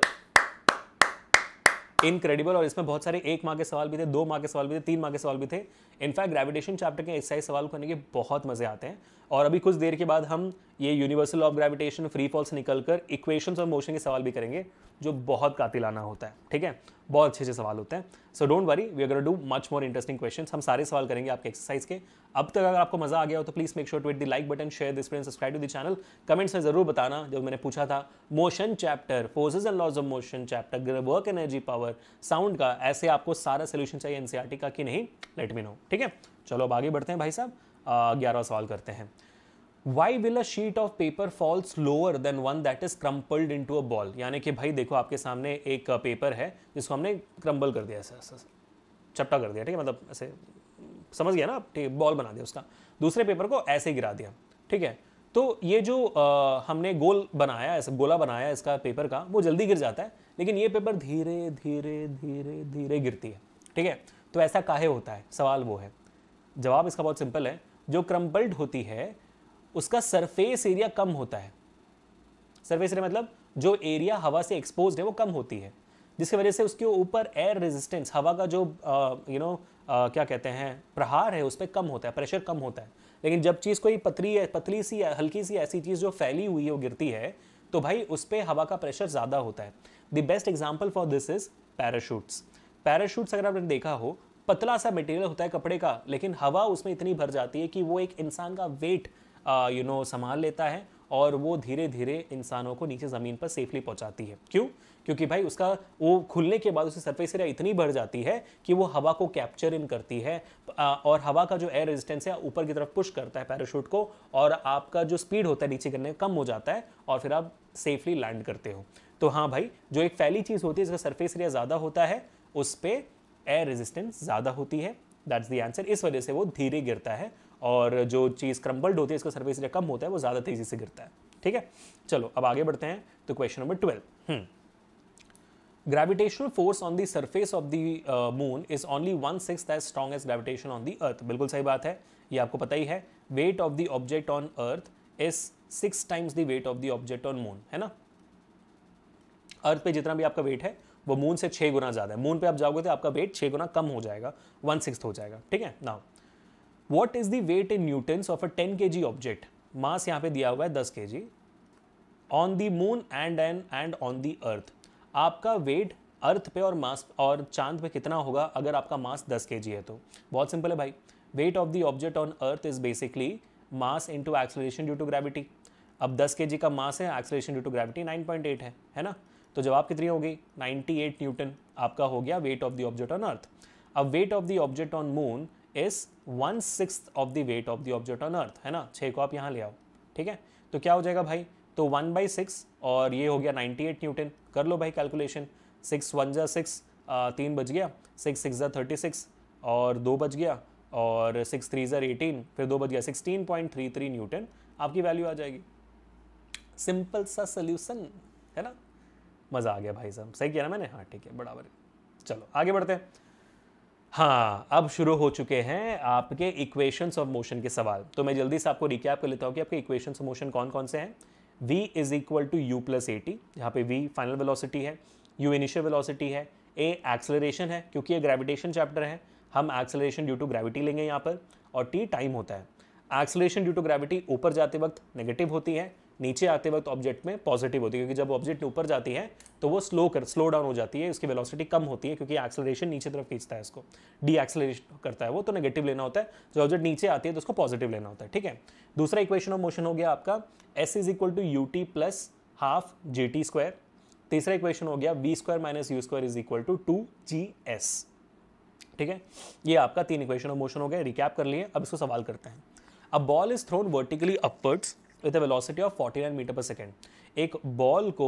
incredible और इसमें बहुत सारे एक माह के सवाल भी थे दो माह के सवाल भी थे तीन माह के सवाल भी थे इनफैक्ट ग्रेविटेशन चैप्टर के एक्सरसाइज सवाल करने के बहुत मजे आते हैं और अभी कुछ देर के बाद हम ये universal of gravitation free fall से निकल कर इक्वेशन और मोशन के सवाल भी करेंगे जो बहुत कातिलाना होता है ठीक है बहुत अच्छे अच्छे सवाल होते हैं सो डोंट वरी वी अगर do much more interesting question हम सारे सवाल करेंगे आपके एक्सरसाइज के अब तक अगर आपको मजा आ गया हो तो please make sure to hit the like button share this friend subscribe to the channel comments में जरूर बताना जो मैंने पूछा था motion chapter forces and laws of motion chapter work energy power sound का ऐसे आपको सारा सोल्यूशन चाहिए एनसीआर e का कि नहीं लेट मी नो ठीक है चलो अब आगे बढ़ते हैं भाई साहब ग्यारह सवाल करते हैं why will a sheet of paper fall slower than one that is crumpled into a ball यानी कि भाई देखो आपके सामने एक पेपर है जिसको हमने क्रम्बल कर दिया ऐसा ऐसा चपटा कर दिया ठीक है मतलब ऐसे समझ गया ना आप ठीक है बॉल बना दिया उसका दूसरे पेपर को ऐसे गिरा दिया ठीक है तो ये जो आ, हमने गोल बनाया ऐसा गोला बनाया इसका पेपर का वो जल्दी गिर जाता है लेकिन ये पेपर धीरे धीरे धीरे धीरे गिरती है ठीक है तो ऐसा काहे होता है सवाल वो है जवाब इसका बहुत सिंपल है जो क्रम्पल्ड होती है उसका सरफेस एरिया कम होता है सरफेस एरिया मतलब जो एरिया हवा से एक्सपोज है वो कम होती है जिसकी वजह से उसके ऊपर एयर रेजिस्टेंस हवा का जो यू नो क्या कहते हैं प्रहार है उस पर कम होता है प्रेशर कम होता है लेकिन जब चीज़ कोई पतली पतली सी हल्की सी ऐसी चीज़ जो फैली हुई है वो गिरती है तो भाई उस पर हवा का प्रेशर ज़्यादा होता है the best example for this is parachutes parachutes अगर आपने देखा हो पतला सा मटेरियल होता है कपड़े का लेकिन हवा उसमें इतनी भर जाती है कि वो एक इंसान का वेट यू नो संभाल लेता है और वो धीरे धीरे इंसानों को नीचे ज़मीन पर सेफली पहुंचाती है क्यों क्योंकि भाई उसका वो खुलने के बाद उसकी सरफेस एरिया इतनी बढ़ जाती है कि वो हवा को कैप्चर इन करती है और हवा का जो एयर रेजिस्टेंस है ऊपर की तरफ पुश करता है पैराशूट को और आपका जो स्पीड होता है नीचे गिरने कम हो जाता है और फिर आप सेफली लैंड करते हो तो हाँ भाई जो एक फैली चीज़ होती है जिसका सरफेस एरिया ज़्यादा होता है उस पर एयर रेजिस्टेंस ज़्यादा होती है दैट्स दी आंसर इस वजह से वो धीरे गिरता है और जो चीज़ क्रम्बल्ड होती है इसका सर्विस एरिया कम होता है वो ज़्यादा तेज़ी से गिरता है ठीक है चलो अब आगे बढ़ते हैं तो question number twelve gravitational force on the surface of the moon is only one six as strong as gravitation on the earth बिल्कुल सही बात है ये आपको पता ही है weight of the object on earth is six times the weight of the object on moon है ना अर्थ पे जितना भी आपका वेट है वो मून से छः गुना ज़्यादा है मून पे आप जाओगे तो आपका वेट छः गुना कम हो जाएगा वन सिक्स हो जाएगा ठीक है now what is the weight in newtons of a ten K G object मास यहाँ पे दिया हुआ है दस K G on the moon and an and on the earth आपका वेट अर्थ पे और मास और चांद पे कितना होगा अगर आपका मास दस के है तो बहुत सिंपल है भाई weight of the object on earth is basically mass into acceleration due to gravity अब 10 के का मास है एक्सलेशन ड्यू टू ग्रेविटी 9.8 है है ना तो जवाब कितनी हो गई 98 न्यूटन आपका हो गया weight of the object on earth अब weight of the object on moon is one six of the weight of the object on earth है ना छः को आप यहाँ ले आओ ठीक है तो क्या हो जाएगा भाई तो वन बाई सिक्स और ये हो गया नाइन्टी एट न्यूटन कर लो भाई कैलकुलेशन सिक्स वन जा सिक्स तीन बज गया सिक्स सिक्स जा थर्टी सिक्स और दो बज गया और सिक्स थ्री ज़र एटीन फिर दो बज गया sixteen point three three newton आपकी वैल्यू आ जाएगी सिंपल सा सल्यूशन है ना मज़ा आ गया भाई साहब सही किया ना मैंने हाँ ठीक है बराबर चलो आगे बढ़ते हैं हाँ अब शुरू हो चुके हैं आपके इक्वेशंस ऑफ मोशन के सवाल तो मैं जल्दी से आपको रिकैप कर लेता हूँ कि आपके इक्वेशंस ऑफ मोशन कौन कौन से हैं v is equal to u plus a t यहाँ पे v फाइनल वेलोसिटी है u इनिशियल वेलोसिटी है a एक्सलरेशन है क्योंकि ये ग्रेविटेशन चैप्टर है हम एक्सलरेशन ड्यू टू ग्रेविटी लेंगे यहाँ पर और t टाइम होता है एक्सलेशन ड्यू टू ग्रेविटी ऊपर जाते वक्त नेगेटिव होती है नीचे आते वक्त ऑब्जेक्ट में पॉजिटिव होती है क्योंकि जब ऑब्जेक्ट ऊपर जाती है तो वो स्लो कर स्लो डाउन हो जाती है उसकी वेलोसिटी कम होती है क्योंकि एक्सेलरेशन नीचे तरफ खींचता है इसको डी एक्सेलरेशन करता है वो तो नेगेटिव लेना होता है जो ऑब्जेक्ट नीचे आती है तो उसको पॉजिटिव लेना होता है ठीक है दूसरा इक्वेशन ऑफ मोशन हो गया आपका s is equal to u t plus half g t square तीसरा इक्वेशन हो गया v square minus u square is equal to two g s ठीक है ये आपका तीन इक्वेशन ऑफ मोशन हो गया रिकैप कर लिए अब इसको सवाल करते हैं a ball is thrown vertically upwards with velocity of 49 meter per second एक बॉल को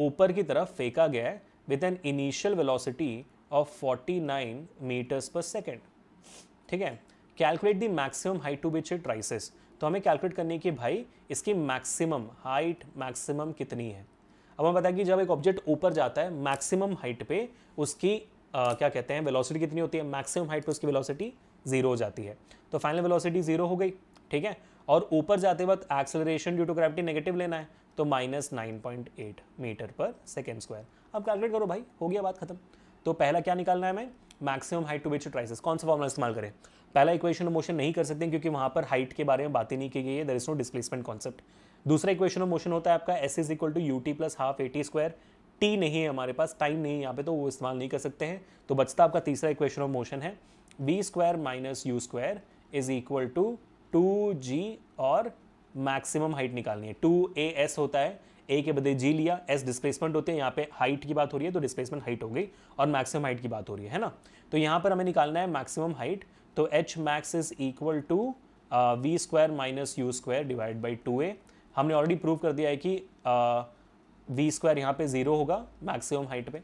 ऊपर की तरफ फेंका गया है with an initial velocity of 49 meters per second ठीक है calculate the maximum height to which it rises तो हमें कैलकुलेट करनी है कि भाई इसकी मैक्सिमम हाइट मैक्सिमम कितनी है अब हमें पता कि जब एक ऑब्जेक्ट ऊपर जाता है मैक्सिमम हाइट पे उसकी आ, क्या कहते हैं वेलोसिटी कितनी होती है मैक्सिमम हाइट पे उसकी वेलोसिटी जीरो हो जाती है तो फाइनल वेलोसिटी जीरो हो गई ठीक है और ऊपर जाते वक्त acceleration due to gravity negative लेना है तो minus nine point eight metre per second square अब कैलकुलेट करो भाई हो गया बात खत्म तो पहला क्या निकालना है हमें maximum height to which it rises कौन सा फॉर्मला इस्तेमाल करें पहला इक्वेशन ऑफ मोशन नहीं कर सकते क्योंकि वहाँ पर हाइट के बारे में बात ही नहीं की गई है there is no displacement concept दूसरा इक्वेशन ऑफ मोशन होता है आपका s is equal to u t plus half a t square t नहीं है हमारे पास टाइम नहीं है यहाँ पे तो वो इस्तेमाल नहीं कर सकते हैं तो बचता आपका तीसरा इक्वेशन ऑफ मोशन है v square minus u square is equal to two g और मैक्सिमम हाइट निकालनी है टू ए एस होता है ए के बदले जी लिया एस डिस्प्लेसमेंट होते हैं यहाँ पे हाइट की बात हो रही है तो डिस्प्लेसमेंट हाइट हो गई और मैक्सिमम हाइट की बात हो रही है है ना तो यहाँ पर हमें निकालना है मैक्सिमम हाइट तो h max is equal to v square minus u square divide by two a हमने ऑलरेडी प्रूव कर दिया है कि वी स्क्वायर यहाँ पे ज़ीरो होगा मैक्सिमम हाइट पे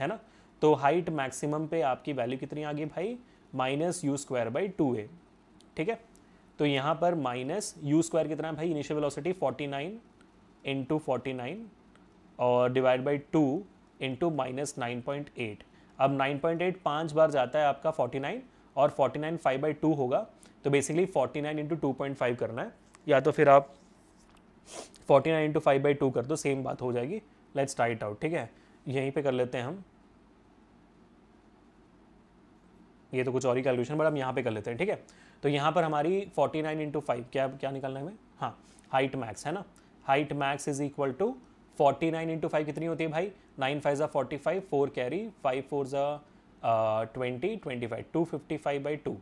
है ना तो हाइट मैक्सिमम पे आपकी वैल्यू कितनी आ गई भाई minus u square by two a ठीक है तो यहाँ पर माइनस यू स्क्वायर कितना है भाई इनिशियल वेलोसिटी 49 नाइन इंटू और divide by two into minus nine point eight अब 9.8 पांच बार जाता है आपका 49 और 49 नाइन फाइव बाई टू होगा तो basically 49 nine into two point five करना है या तो फिर आप 49 nine into five by two कर दो सेम बात हो जाएगी लेट्स स्टार्ट आउट ठीक है यहीं पे कर लेते हैं हम ये तो कुछ और ही कैलकुलेशन बट हम यहाँ पे कर लेते हैं ठीक है तो यहाँ पर हमारी 49 नाइन इंटू फाइव क्या क्या निकालना है हमें हाँ हाइट मैक्स है ना height max is equal to forty nine into five कितनी होती है भाई नाइन फाइव ज़ा forty five four carry five four ज़ा twenty twenty five two fifty five by two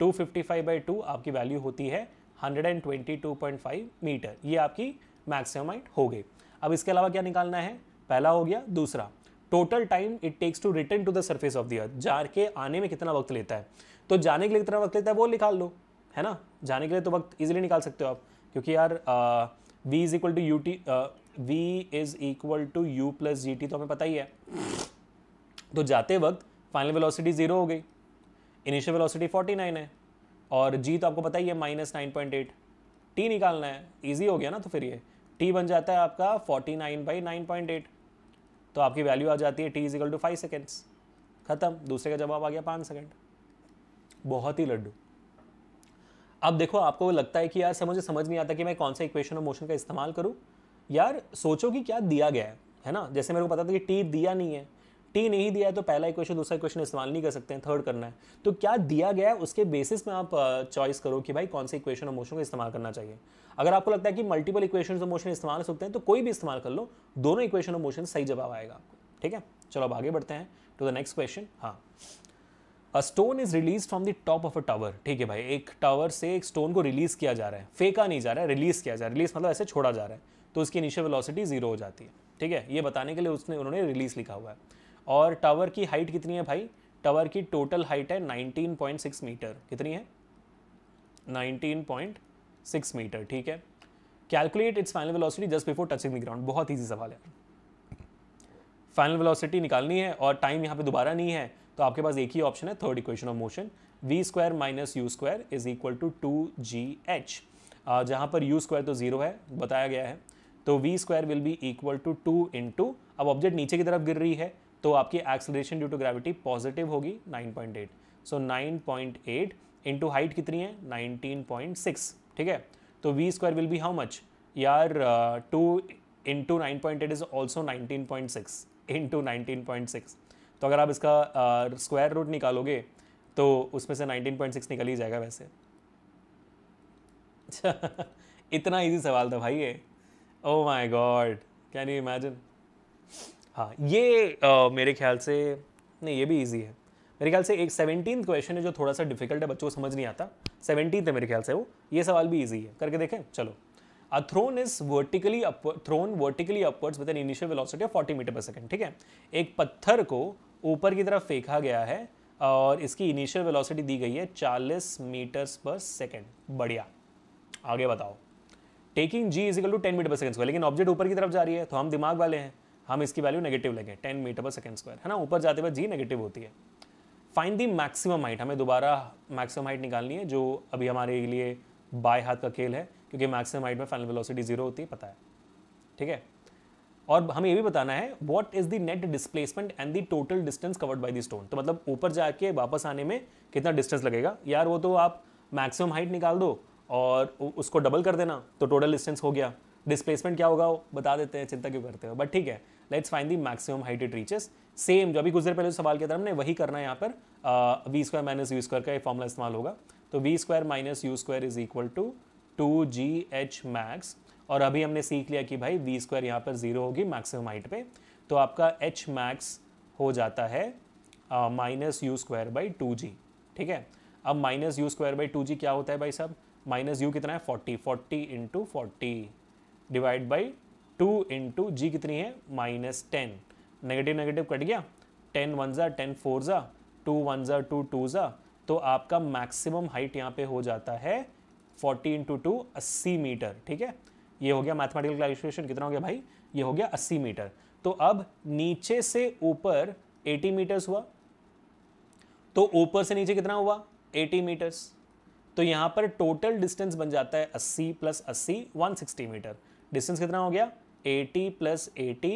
two fifty five by two आपकी value होती है hundred and twenty two point five metre ये आपकी मैक्सिमम हाइट हो गई अब इसके अलावा क्या निकालना है पहला हो गया दूसरा total time it takes to return to the surface of the earth जार के आने में कितना वक्त लेता है तो जाने के लिए कितना वक्त लेता है वो निकाल लो है ना जाने के लिए तो वक्त ईजिली निकाल सकते हो आप क्योंकि यार v is equal to u t v is equal to u plus g t तो हमें पता ही है तो जाते वक्त फाइनल वेलोसिटी जीरो हो गई इनिशियल वेलोसिटी नाइन है और जी तो आपको पता ही है minus nine point eight t निकालना है ईजी हो गया ना तो फिर ये टी बन जाता है आपका forty nine by nine point eight तो आपकी वैल्यू आ जाती है t is equal to five seconds खत्म दूसरे का जवाब आ गया पाँच सेकेंड बहुत ही लड्डू अब देखो आपको लगता है कि यार समझे समझ नहीं आता कि मैं कौन सा इक्वेशन ऑफ मोशन का इस्तेमाल करूं यार सोचो कि क्या दिया गया है है ना जैसे मेरे को पता था कि टी दिया नहीं है टी नहीं दिया है तो पहला इक्वेशन दूसरा इक्वेशन इस्तेमाल नहीं कर सकते हैं थर्ड करना है तो क्या दिया गया है उसके बेसिस में आप चॉइस करो कि भाई कौन से इक्वेशन ऑफ मोशन का इस्तेमाल करना चाहिए अगर आपको लगता है कि मल्टीपल इक्वेशन ऑफ मोशन इस्तेमाल कर सकते हैं तो कोई भी इस्तेमाल कर लो दोनों इक्वेशन ऑफ मोशन सही जवाब आएगा आपको ठीक है चलो अब आगे बढ़ते हैं टू द नेक्स्ट क्वेश्चन हाँ a stone is release from the top of a tower ठीक है भाई एक टावर से एक स्टोन को रिलीज किया जा रहा है फेंका नहीं जा रहा है रिलीज किया जा रहा है रिलीज मतलब ऐसे छोड़ा जा रहा है तो उसकी इनिशियल वेलोसिटी जीरो हो जाती है ठीक है ये बताने के लिए उसने उन्होंने रिलीज लिखा हुआ है और टावर की हाइट कितनी है भाई टावर की टोटल हाइट है 19.6 मीटर कितनी है 19.6 मीटर ठीक है calculate its final velocity just before touching the ground बहुत ईजी सवाल है फाइनल वेलोसिटी निकालनी है और टाइम यहाँ पे दोबारा नहीं है तो आपके पास एक ही ऑप्शन है third equation of motion v square minus u square is equal to two g h जहाँ पर यू स्क्वायर तो जीरो है बताया गया है तो v square will be equal to two into अब ऑब्जेक्ट नीचे की तरफ गिर रही है तो आपकी acceleration due to gravity positive होगी 9.8 so nine point eight into height कितनी है 19.6 ठीक है तो v square will be how much यार two into nine point eight is also nineteen point six into nineteen point six तो अगर आप इसका स्क्वायर रूट निकालोगे तो उसमें से 19.6 निकल ही जाएगा वैसे अच्छा, इतना इजी सवाल था भाई ये oh my God can you imagine हाँ ये आ, मेरे ख्याल से नहीं ये भी इजी है मेरे ख्याल से एक सेवनटीन क्वेश्चन है जो थोड़ा सा डिफिकल्ट है बच्चों को समझ नहीं आता सेवनटीन है मेरे ख्याल से वो ये सवाल भी ईजी है करके देखें चलो a thrown is vertically up thrown vertically upwards with an initial velocity of 40 metre per second ठीक है एक पत्थर को ऊपर की तरफ फेंका गया है और इसकी इनिशियल वेलोसिटी दी गई है 40 मीटर्स पर सेकेंड बढ़िया आगे बताओ taking g is equal to ten metre per second square लेकिन ऑब्जेक्ट ऊपर की तरफ जा रही है तो हम दिमाग वाले हैं हम इसकी वैल्यू नेगेटिव लेंगे ten metre per second square है ना ऊपर जाते हुए जी नेगेटिव होती है फाइंड दी मैक्सिमम हाइट हमें दोबारा मैक्सिमम हाइट निकालनी है जो अभी हमारे लिए बाय हाथ का खेल है क्योंकि मैक्सिमम हाइट में फाइनल वेलोसिटी जीरो होती है पता है ठीक है और हमें ये भी बताना है what is the net displacement and the total distance covered by the stone तो मतलब ऊपर जाके वापस आने में कितना डिस्टेंस लगेगा यार वो तो आप मैक्सिमम हाइट निकाल दो और उसको डबल कर देना तो टोटल डिस्टेंस हो गया डिस्प्लेसमेंट क्या होगा वो बता देते हैं चिंता क्यों करते हो बट ठीक है let's find the maximum height it reaches same जो अभी कुछ देर पहले सवाल किया था हमने वही करना है यहाँ पर v square minus u square का ये फॉर्मूला इस्तेमाल होगा तो v square minus u square is equal to two g h max और अभी हमने सीख लिया कि भाई वी स्क्वायर यहाँ पर ज़ीरो होगी मैक्सिमम हाइट पे तो आपका एच मैक्स हो जाता है minus u square by two g ठीक है अब minus u square by two g क्या होता है भाई साहब माइनस यू कितना है forty forty into forty divide by two into g कितनी है minus ten negative negative cut गया टेन वन ज़ा टेन फोर ज़ा टू वन ज़ा टू टू ज़ा तो आपका मैक्सिमम हाइट यहाँ पे हो जाता है फोर्टी इंटू टू अस्सी मीटर ठीक है ये हो गया मैथमेटिकल कैलकुलेशन कितना हो गया भाई ये हो गया 80 मीटर तो अब नीचे से ऊपर 80 मीटर्स हुआ तो ऊपर से नीचे कितना हुआ 80 मीटर्स तो यहाँ पर टोटल डिस्टेंस बन जाता है 80 प्लस 80 160 मीटर डिस्टेंस कितना हो गया 80 plus 80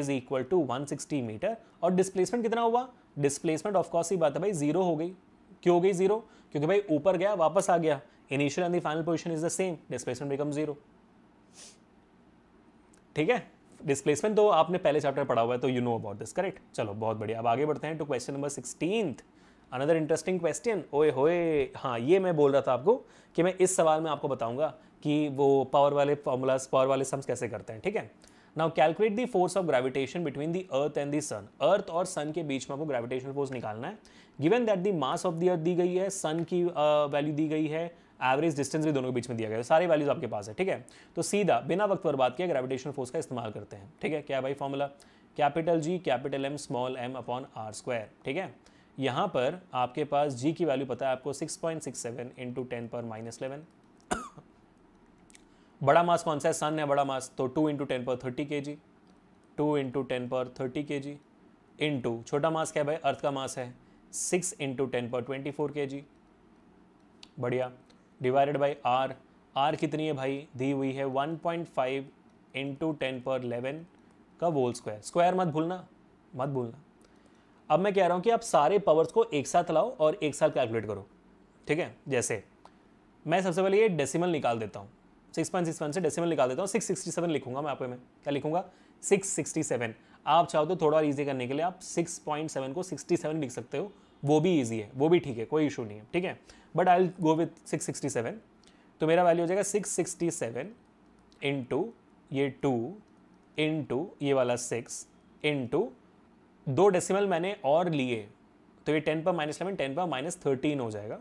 is equal to 160 metre और डिस्प्लेसमेंट कितना हुआ डिस्प्लेसमेंट ऑफकोर्स ही बात है भाई जीरो हो गई क्यों हो गई जीरो क्योंकि भाई ऊपर गया वापस आ गया initial and the final position is the same displacement become zero ठीक है डिस्प्लेसमेंट तो आपने पहले चैप्टर पढ़ा हुआ है तो you know about this correct चलो बहुत बढ़िया अब आगे बढ़ते हैं to question number sixteen another interesting question ओए होए हाँ ये मैं बोल रहा था आपको कि मैं इस सवाल में आपको बताऊंगा कि वो पावर वाले फॉर्मूलाज पावर वाले सम्स कैसे करते हैं ठीक है now calculate the force of gravitation between the earth and the sun earth और सन के बीच में आपको ग्रेविटेशन फोर्स निकालना है given that the mass of the earth दी गई है सन की वैल्यू uh, दी गई है एवरेज डिस्टेंस भी दोनों के बीच में दिया गया है सारी वैल्यूज आपके पास है ठीक है तो सीधा बिना वक्त बर्बाद किया ग्रेविटेशन फोर्स का इस्तेमाल करते हैं ठीक है क्या भाई formula capital G capital M small m upon are square ठीक है यहाँ पर आपके पास जी की वैल्यू पता है आपको six point six seven into ten पर माइनस इलेवन बड़ा मास कौन सा है सन है बड़ा मास तो टू इंटू टेन पर thirty k g two into ten पर थर्टी के जी इंटू छोटा मास क्या है भाई अर्थ का मास है सिक्स इंटू टेन पर ट्वेंटी फोर के जी बढ़िया डिवाइडेड बाई आर आर कितनी है भाई दी हुई है 1.5 पॉइंट फाइव इंटू टेन पर इलेवन का वोल स्क्वायर स्क्वायर मत भूलना मत भूलना अब मैं कह रहा हूँ कि आप सारे पावर्स को एक साथ लाओ और एक साथ कैलकुलेट करो ठीक है जैसे मैं सबसे पहले ये डेसिमल निकाल देता हूँ सिक्स पॉइंट सिक्स वन से डेसिमल निकाल देता हूँ सिक्स सिक्सटी सेवन लिखूंगा मैं आपको मैं क्या लिखूंगा सिक्स सिक्सटी सेवन आप चाहो तो थोड़ा ईजी करने के लिए आप सिक्स पॉइंट सेवन को सिक्सटी सेवन लिख सकते हो वो भी ईजी है वो भी ठीक है कोई इशू नहीं है ठीक है but I go with six sixty seven तो मेरा वैल्यू हो जाएगा six sixty seven into ये टू इन टू ये वाला सिक्स इन टू दो डेसिमल मैंने और लिए तो ये टेन पर माइनस इलेवन टेन पर माइनस थर्टीन हो जाएगा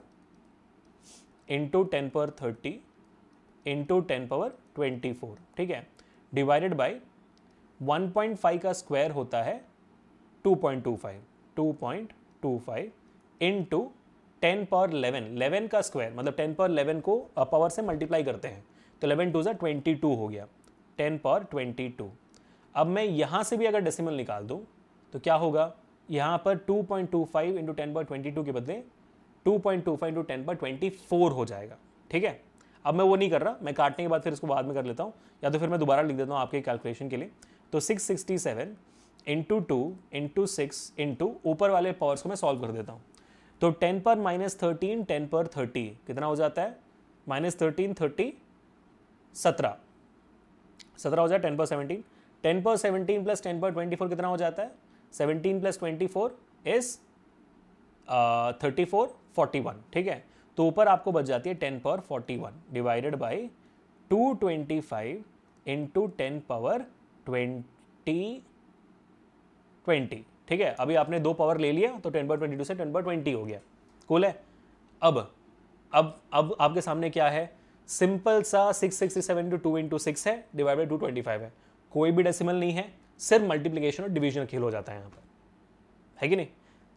इंटू टेन पर thirty into ten power twenty four ठीक है divided by one point five का स्क्वायर होता है two point two five two point two five into ten पर इलेवन इलेवन का स्क्वायर मतलब टेन पर इलेवन को पावर से मल्टीप्लाई करते हैं तो इलेवन टू ज़ा ट्वेंटी टू हो गया टेन पर ट्वेंटी टू अब मैं यहाँ से भी अगर डेसिमल निकाल दूँ तो क्या होगा यहाँ पर two point two five into ten पर ट्वेंटी टू के बदले two point two five into ten पर ट्वेंटी फोर हो जाएगा ठीक है अब मैं वो नहीं कर रहा मैं काटने के बाद फिर इसको बाद में कर लेता हूँ या तो फिर मैं दोबारा लिख देता हूँ आपके कैलकुलेशन के लिए तो six sixty seven into two into six into ऊपर वाले पावर्स को मैं सॉल्व कर देता हूँ तो टेन पर माइनस थर्टीन टेन पर थर्टी कितना हो जाता है माइनस थर्टीन थर्टी सत्रह सत्रह हो जाए टेन पर सेवनटीन टेन पर सेवनटीन प्लस टेन पर ट्वेंटी फोर कितना हो जाता है seventeen plus twenty four is thirty four forty one ठीक है तो ऊपर आपको बच जाती है टेन पर forty one divided by two twenty five into ten power twenty twenty ठीक है अभी आपने दो पावर ले लिया तो टेन बाई ट्वेंटी टू से टेन बाई ट्वेंटी हो गया कूल है अब अब अब आपके सामने क्या है सिंपल सा six six seven into two into six है divide by two twenty five है कोई भी डेसिमल नहीं है सिर्फ मल्टीप्लीकेशन और डिवीजन खेल हो जाता है यहाँ पर है कि नहीं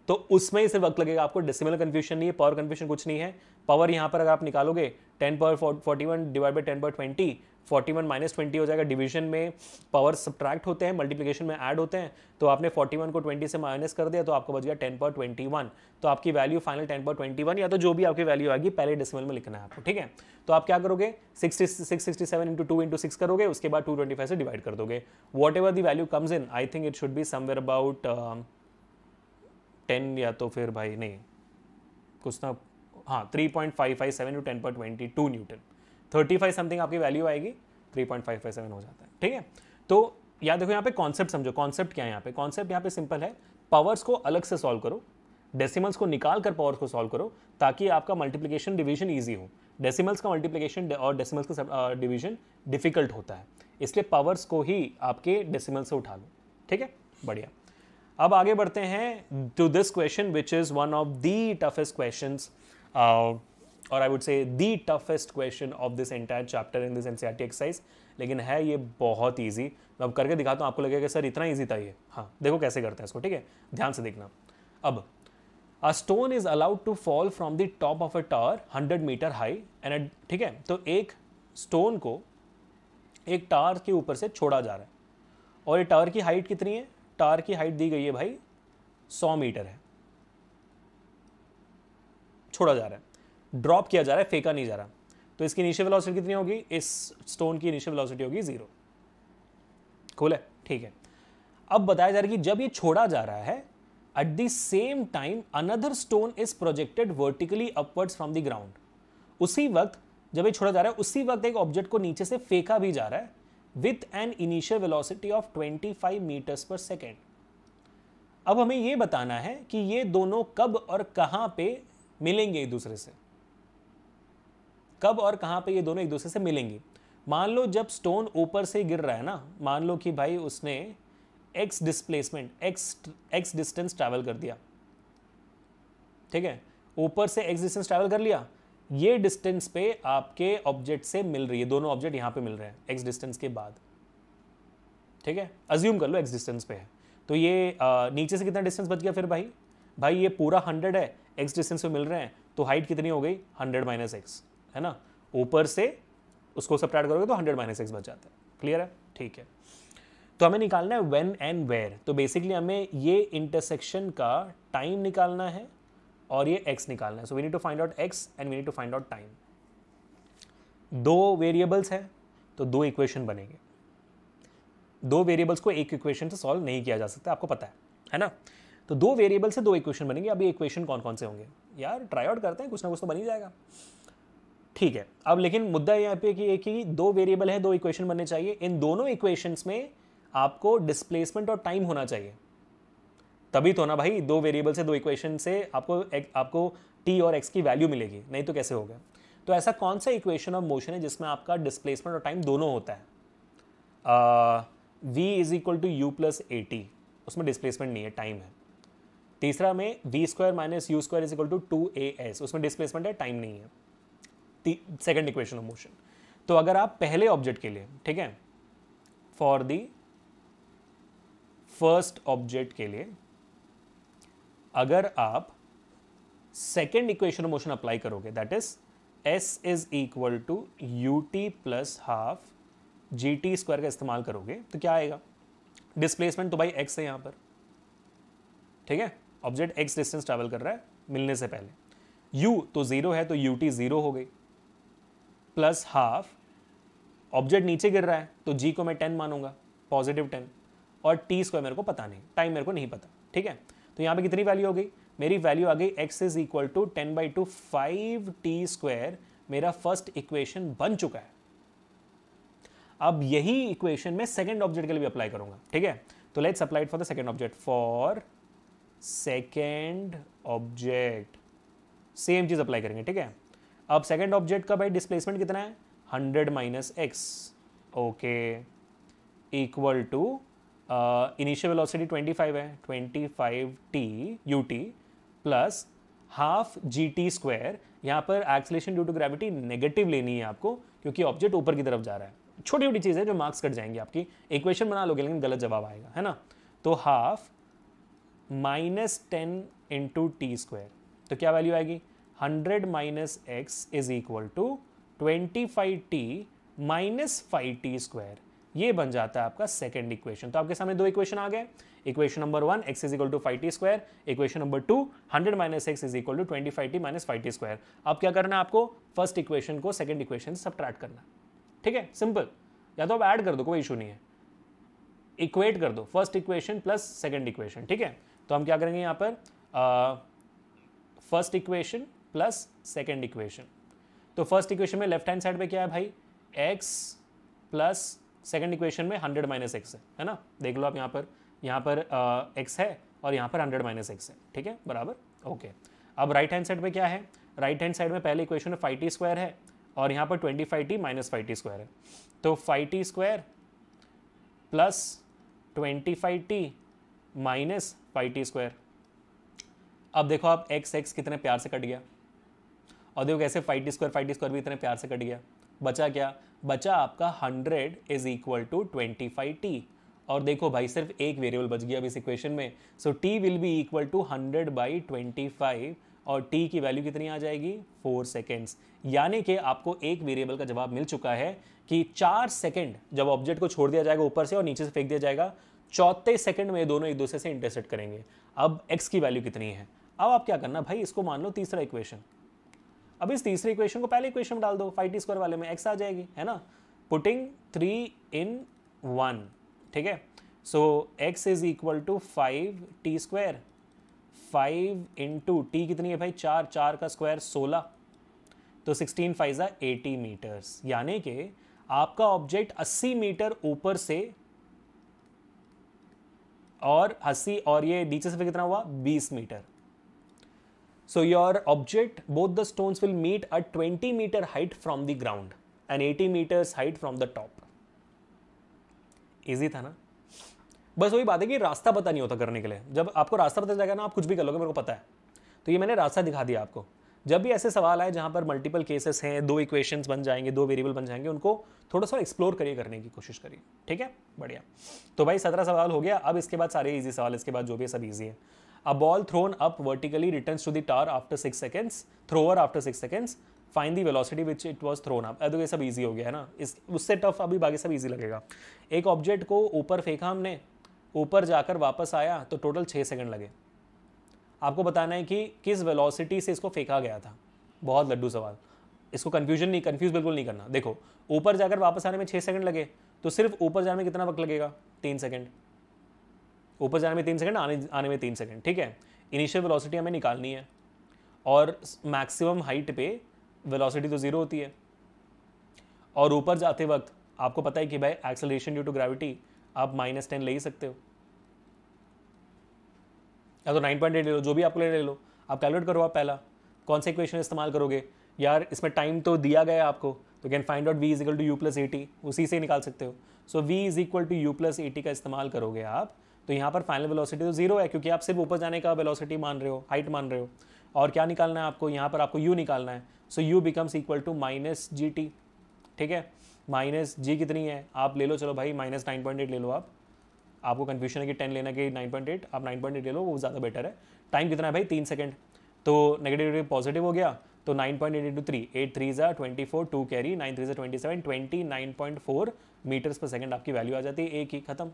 तो उसमें ही सिर्फ वक्त लगेगा आपको डेसिमल कन्फ्यूजन नहीं है पावर कन्फ्यूजन कुछ नहीं है पावर यहाँ पर अगर आप निकालोगे ten power forty one divide by ten power twenty forty one minus twenty हो जाएगा डिवीजन में पावर सब्ट्रैक्ट होते हैं मल्टीप्लिकेशन में ऐड होते हैं तो आपने फोर्टी वन को ट्वेंटी से माइनस कर दिया तो आपको बच गया टेन पर ट्वेंटी वन तो आपकी वैल्यू फाइनल टेन पर ट्वेंटी वन या तो जो भी आपकी वैल्यू आएगी पहले डिसमल में लिखना है आपको ठीक है तो आप क्या करोगे sixty six sixty seven into two into six करोगे उसके बाद टू ट्वेंटी फाइव से डिवाइड कर दोगे whatever the value comes in I think it should be somewhere about ten या तो फिर भाई नहीं कुछ ना हाँ three point five five seven two ten पर twenty two newton thirty five something आपकी वैल्यू आएगी three point five five seven हो जाता है ठीक है तो याद देखो यहाँ पे कॉन्सेप्ट समझो कॉन्सेप्ट क्या है यहाँ पे कॉन्सेप्ट यहाँ पे सिंपल है पावर्स को अलग से सॉल्व करो डेसिमल्स को निकाल कर पावर्स को सॉल्व करो ताकि आपका मल्टीप्लीकेशन डिवीजन ईजी हो डेसिमल्स का मल्टीप्लीकेशन और डेसिमल्स का डिवीजन डिफिकल्ट होता है इसलिए पावर्स को ही आपके डेसिमल से उठा लो ठीक है बढ़िया अब आगे बढ़ते हैं to this question which is one of the toughest question और I would say the toughest question of this entire chapter in this an exercise लेकिन है ये बहुत ईजी मैं अब करके दिखाता हूँ आपको लगेगा सर इतना ईजी था ये हाँ देखो कैसे करते हैं इसको ठीक है ध्यान से देखना अब a stone is allowed to fall from the top of a tower hundred metre high and ठीक है तो एक स्टोन को एक टावर के ऊपर से छोड़ा जा रहा है और ये टावर की हाइट कितनी है टावर की हाइट दी गई है भाई सौ मीटर है छोड़ा जा रहा है ड्रॉप किया जा रहा है फेंका नहीं जा रहा तो इसकी इनिशियल वेलोसिटी कितनी होगी इस स्टोन की इनिशियल वेलोसिटी होगी जीरो खोले ठीक है अब बताया जा रहा है कि जब ये छोड़ा जा रहा है at the same time another stone is projected vertically upwards from the ground उसी वक्त जब ये छोड़ा जा रहा है उसी वक्त एक ऑब्जेक्ट को नीचे से फेंका भी जा रहा है with an initial velocity of 25 metres per second अब हमें ये बताना है कि ये दोनों कब और कहाँ पे मिलेंगे एक दूसरे से कब और कहाँ पे ये दोनों एक दूसरे से मिलेंगे मान लो जब स्टोन ऊपर से गिर रहा है ना मान लो कि भाई उसने x displacement x x distance travel कर दिया ठीक है ऊपर से एक्स डिस्टेंस ट्रैवल कर लिया ये डिस्टेंस पे आपके ऑब्जेक्ट से मिल रही है दोनों ऑब्जेक्ट यहाँ पे मिल रहे हैं एक्स डिस्टेंस के बाद ठीक है अज्यूम कर लो एक्स डिस्टेंस पे है तो ये आ, नीचे से कितना डिस्टेंस बच गया फिर भाई भाई ये पूरा हंड्रेड है एक्स डिस्टेंस पे मिल रहे हैं तो हाइट कितनी हो गई हंड्रेड माइनस एक्स है ना ऊपर से उसको सब करोगे तो हंड्रेड माइनस एक्स बच जाता है क्लियर है ठीक है तो हमें निकालना है वेन एंड वेयर तो बेसिकली हमें ये इंटरसेक्शन का टाइम निकालना है और ये एक्स निकालना है so we need to find out x and we need to find out time दो वेरिएबल्स हैं तो दो इक्वेशन बनेंगे दो वेरिएबल्स को एक इक्वेशन से सॉल्व नहीं किया जा सकता आपको पता है है ना तो दो वेरिएबल से दो इक्वेशन बनेंगे अभी इक्वेशन कौन कौन से होंगे यार ट्राई आउट करते हैं कुछ ना कुछ तो बन ही जाएगा ठीक है अब लेकिन मुद्दा यहाँ पे कि एक ही दो वेरिएबल है दो इक्वेशन बनने चाहिए इन दोनों इक्वेशंस में आपको डिस्प्लेसमेंट और टाइम होना चाहिए तभी तो ना भाई दो वेरिएबल से दो इक्वेशन से आपको एक, आपको टी और एक्स की वैल्यू मिलेगी नहीं तो कैसे होगा तो ऐसा कौन सा इक्वेशन ऑफ मोशन है जिसमें आपका डिस्प्लेसमेंट और टाइम दोनों होता है v is equal to u plus a t उसमें डिस्प्लेसमेंट नहीं है टाइम है तीसरा में v square minus u square is equal to two a s उसमें डिस्प्लेसमेंट है टाइम नहीं है सेकेंड इक्वेशन ऑफ मोशन तो अगर आप पहले ऑब्जेक्ट के लिए ठीक है फॉर द फर्स्ट ऑब्जेक्ट के लिए अगर आप second equation of motion apply करोगे that is s is equal to u t plus half g t square का इस्तेमाल करोगे तो क्या आएगा डिस्प्लेसमेंट तो भाई एक्स है यहां पर ठीक है ऑब्जेक्ट एक्स डिस्टेंस ट्रेवल कर रहा है मिलने से पहले यू तो जीरो है तो यू टी जीरो हो गई प्लस हाफ ऑब्जेक्ट नीचे गिर रहा है तो जी को मैं टेन मानूंगा पॉजिटिव टेन और टी स्क्वायर मेरे को पता नहीं टाइम मेरे को नहीं पता ठीक है तो यहाँ पे कितनी वैल्यू हो गई मेरी वैल्यू आ गई x is equal to ten by two five t square मेरा फर्स्ट इक्वेशन बन चुका है अब यही इक्वेशन मैं सेकेंड ऑब्जेक्ट के लिए भी अप्लाई करूंगा ठीक है तो let's apply for the second object for second object same चीज अप्लाई करेंगे ठीक है अब सेकेंड ऑब्जेक्ट का भाई डिस्प्लेसमेंट कितना है hundred minus x okay equal to initial velocity five है twenty five t u t plus half g t square यहाँ पर acceleration due to gravity negative लेनी है आपको क्योंकि ऑब्जेक्ट ऊपर की तरफ जा रहा है छोटी छोटी चीज़ है जो मार्क्स कट जाएंगे आपकी इक्वेशन बना लोगे लेकिन गलत जवाब आएगा है ना तो half minus ten into t square तो क्या वैल्यू आएगी x is equal to twenty five t minus five t square ये बन जाता है आपका सेकेंड इक्वेशन तो आपके सामने दो इक्वेशन आ गए equation number one x is equal to five t square equation number two hundred minus x is equal to twenty five t minus five t square अब क्या करना है आपको फर्स्ट इक्वेशन को सेकेंड इक्वेशन से subtract करना ठीक है सिंपल या तो आप ऐड कर दो कोई इशू नहीं है इक्वेट कर दो first equation plus second equation ठीक है तो हम क्या करेंगे यहाँ पर first equation plus second equation तो फर्स्ट इक्वेशन में लेफ्ट हैंड साइड पे क्या है भाई एक्स प्लस सेकेंड इक्वेशन में हंड्रेड माइनस एक्स है है ना देख लो आप यहाँ पर यहाँ पर एक्स uh, है और यहाँ पर हंड्रेड माइनस एक्स है ठीक है बराबर ओके अब राइट हैंड साइड पे क्या है राइट हैंड साइड में पहले इक्वेशन में फाइव टी स्क्वायर है और यहाँ पर twenty five t minus five t square है तो five t square plus twenty five t minus five t square अब देखो आप एक्स एक्स कितने प्यार से कट गया और देखो कैसे five t square five square भी इतने प्यार से कट गया बचा क्या बचा आपका hundred is equal to twenty five t और देखो भाई सिर्फ एक वेरिएबल बच गया अब इस इक्वेशन में so t will be equal to hundred by twenty five और टी की वैल्यू कितनी आ जाएगी फोर सेकेंड्स यानी कि आपको एक वेरिएबल का जवाब मिल चुका है कि चार सेकेंड जब ऑब्जेक्ट को छोड़ दिया जाएगा ऊपर से और नीचे से फेंक दिया जाएगा चौथे सेकेंड में ये दोनों एक दूसरे से इंटरसेक्ट करेंगे अब एक्स की वैल्यू कितनी है अब आप क्या करना भाई इसको मान लो तीसरा इक्वेशन अब इस तीसरे इक्वेशन को पहले इक्वेशन में डाल दो फाइव टी स्क्वायर वाले में एक्स आ जाएगी है ना पुटिंग थ्री इन वन ठीक है so x is equal to five t square five into t कितनी है भाई चार चार का स्क्वायर सोलह तो सिक्सटीन फाइव ज़ा एटी मीटर्स यानी कि आपका ऑब्जेक्ट अस्सी मीटर ऊपर से और अस्सी और ये नीचे से फिर कितना हुआ बीस metre So your object, both the stones will meet at 20 meter height from the ground and 80 meters height from the top. Easy था ना बस वही बात है कि रास्ता पता नहीं होता करने के लिए जब आपको रास्ता पता जाएगा ना आप कुछ भी कर लोगे मेरे को पता है तो ये मैंने रास्ता दिखा दिया आपको जब भी ऐसे सवाल आए जहाँ पर मल्टीपल केसेस हैं दो इक्वेशंस बन जाएंगे दो वेरिएबल बन जाएंगे उनको थोड़ा सा एक्सप्लोर करिए करने की कोशिश करिए ठीक है बढ़िया तो भाई सत्रह सवाल हो गया अब इसके बाद सारे ईजी सवाल इसके बाद जो भी सब ईजी है a ball thrown up vertically return to the tar after six seconds thrower after six seconds find the velocity which it was thrown up तो ये सब ईजी हो गया है ना इस उससे टफ अभी बाकी सब ईजी लगेगा एक ऑब्जेक्ट को ऊपर फेंका हमने ऊपर जाकर वापस आया तो टोटल छः सेकेंड लगे आपको बताना है कि किस वेलोसिटी से इसको फेंका गया था बहुत लड्डू सवाल इसको कन्फ्यूजन नहीं कन्फ्यूज बिल्कुल नहीं करना देखो ऊपर जाकर वापस आने में छः सेकंड लगे तो सिर्फ ऊपर जाने में कितना वक्त लगेगा तीन सेकंड ऊपर जाने में तीन सेकंड आने आने में तीन सेकंड ठीक है इनिशियल वेलोसिटी हमें निकालनी है और मैक्सिमम हाइट पे वेलोसिटी तो ज़ीरो होती है और ऊपर जाते वक्त आपको पता है कि भाई एक्सलेशन ड्यू टू ग्रेविटी आप माइनस टेन ले ही सकते हो या तो नाइन पॉइंट एट ले लो जो भी आपको ले ले लो आप कैलकुलेट करो आप पहला कौन सा इक्वेशन इस्तेमाल करोगे यार इसमें टाइम तो दिया गया है आपको तो can find out v is equal to u plus a t उसी से निकाल सकते हो so v is equal to u plus a t का इस्तेमाल करोगे आप तो यहाँ पर फाइनल वेलोसिटी तो जीरो है क्योंकि आप सिर्फ ऊपर जाने का वेलोसिटी मान रहे हो हाइट मान रहे हो और क्या निकालना है आपको यहाँ पर आपको यू निकालना है so u becomes equal to minus g t ठीक है माइनस जी कितनी है आप ले लो चलो भाई माइनस नाइन पॉइंट एट ले लो आप आपको कन्फ्यूजन है कि टेन लेना कि नाइन पॉइंट एट आप नाइन पॉइंट एट ले लो वो ज़्यादा बेटर है टाइम कितना है भाई तीन सेकेंड तो नेगेटिव पॉजिटिव हो गया तो nine point eight into three eight three ज़ा twenty four two carry nine three ज़ा twenty seven twenty nine point four metres per second आपकी वैल्यू आ जाती है एक ही खत्म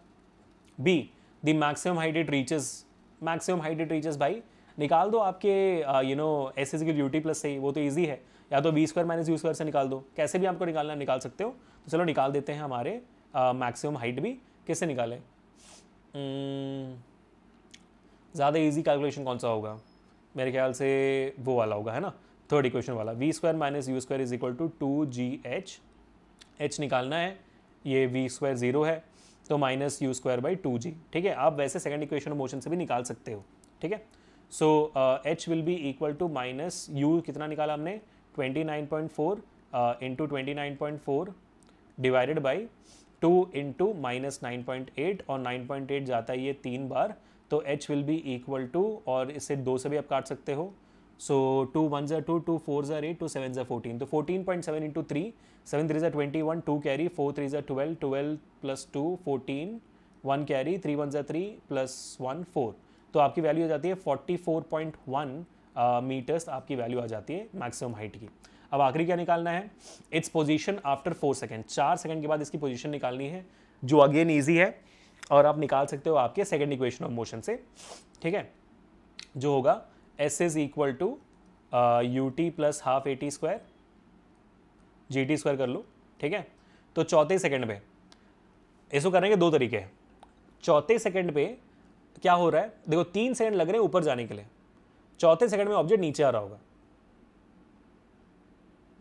b the maximum height it reaches maximum height it reaches भाई निकाल दो आपके you know s s u t plus से वो तो ईजी है या तो v square minus u square से निकाल दो कैसे भी आपको निकालना निकाल सकते हो तो चलो निकाल देते हैं हमारे मैक्सिमम uh, हाइट भी कैसे निकालें hmm, ज़्यादा ईजी कैलकुलेशन कौन सा होगा मेरे ख्याल से वो वाला होगा है ना थर्ड इक्वेशन वाला v square minus u square is equal to two g h h निकालना है ये वी स्क्वायर ज़ीरो है तो minus u square by two g ठीक है आप वैसे सेकेंड इक्वेशन ऑफ मोशन से भी निकाल सकते हो ठीक है so h will be equal to minus u कितना निकाला हमने twenty nine point four into twenty nine point four divided by two into minus nine point eight और नाइन पॉइंट एट जाता है ये तीन बार तो h will be equal to और इसे दो से भी आप काट सकते हो So two ones are two, two fours are eight, two sevens are fourteen. So fourteen point seven into three, seven threes are twenty-one, two carry, four threes are twelve, twelve plus two, fourteen, one carry, three ones are three plus one four. तो आपकी value आ जाती है forty four point one metres आपकी value आ जाती है maximum height की अब आखिरी क्या निकालना है its position after four second चार सेकेंड के बाद इसकी पोजीशन निकालनी है जो अगेन ईजी है और आप निकाल सकते हो आपके सेकेंड इक्वेशन ऑफ मोशन से ठीक है जो होगा s is equal to u t plus half a t square g t square कर लो ठीक है तो चौथे सेकंड पे इसको करने के दो तरीके हैं चौथे सेकंड पे क्या हो रहा है देखो तीन सेकंड लग रहे हैं ऊपर जाने के लिए चौथे सेकंड में ऑब्जेक्ट नीचे आ रहा होगा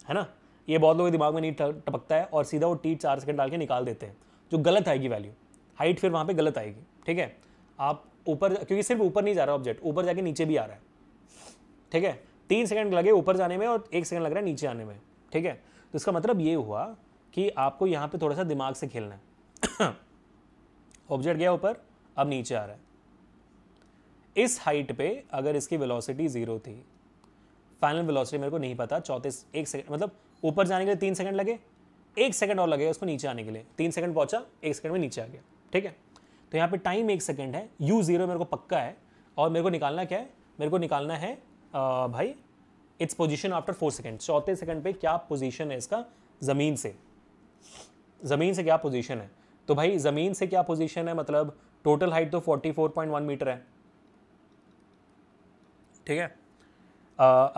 है ना ये बहुत लोगों के दिमाग में नहीं टपकता है और सीधा वो टी चार सेकंड डाल के निकाल देते हैं जो गलत आएगी वैल्यू हाइट फिर वहाँ पर गलत आएगी ठीक है आप ऊपर क्योंकि सिर्फ ऊपर नहीं जा रहा ऑब्जेक्ट ऊपर जाके नीचे भी आ रहा है ठीक है तीन सेकंड लगे ऊपर जाने में और एक सेकंड लग रहा है नीचे आने में ठीक है तो इसका मतलब ये हुआ कि आपको यहाँ पे थोड़ा सा दिमाग से खेलना है ऑब्जेक्ट गया ऊपर अब नीचे आ रहा है इस हाइट पे अगर इसकी वेलोसिटी ज़ीरो थी फाइनल वेलोसिटी मेरे को नहीं पता चौंतीस एक सेकंड मतलब ऊपर जाने के लिए तीन सेकंड लगे एक सेकंड और लगे उसको नीचे आने के लिए तीन सेकंड पहुंचा एक सेकंड में नीचे आ गया ठीक है तो यहाँ पे टाइम एक सेकंड है यू ज़ीरो मेरे को पक्का है और मेरे को निकालना क्या है मेरे को निकालना है भाई its position after four second चौथे सेकेंड पे क्या पोजिशन है इसका ज़मीन से ज़मीन से क्या पोजिशन है तो भाई ज़मीन से क्या पोजिशन है मतलब टोटल हाइट तो 44.1 मीटर है ठीक है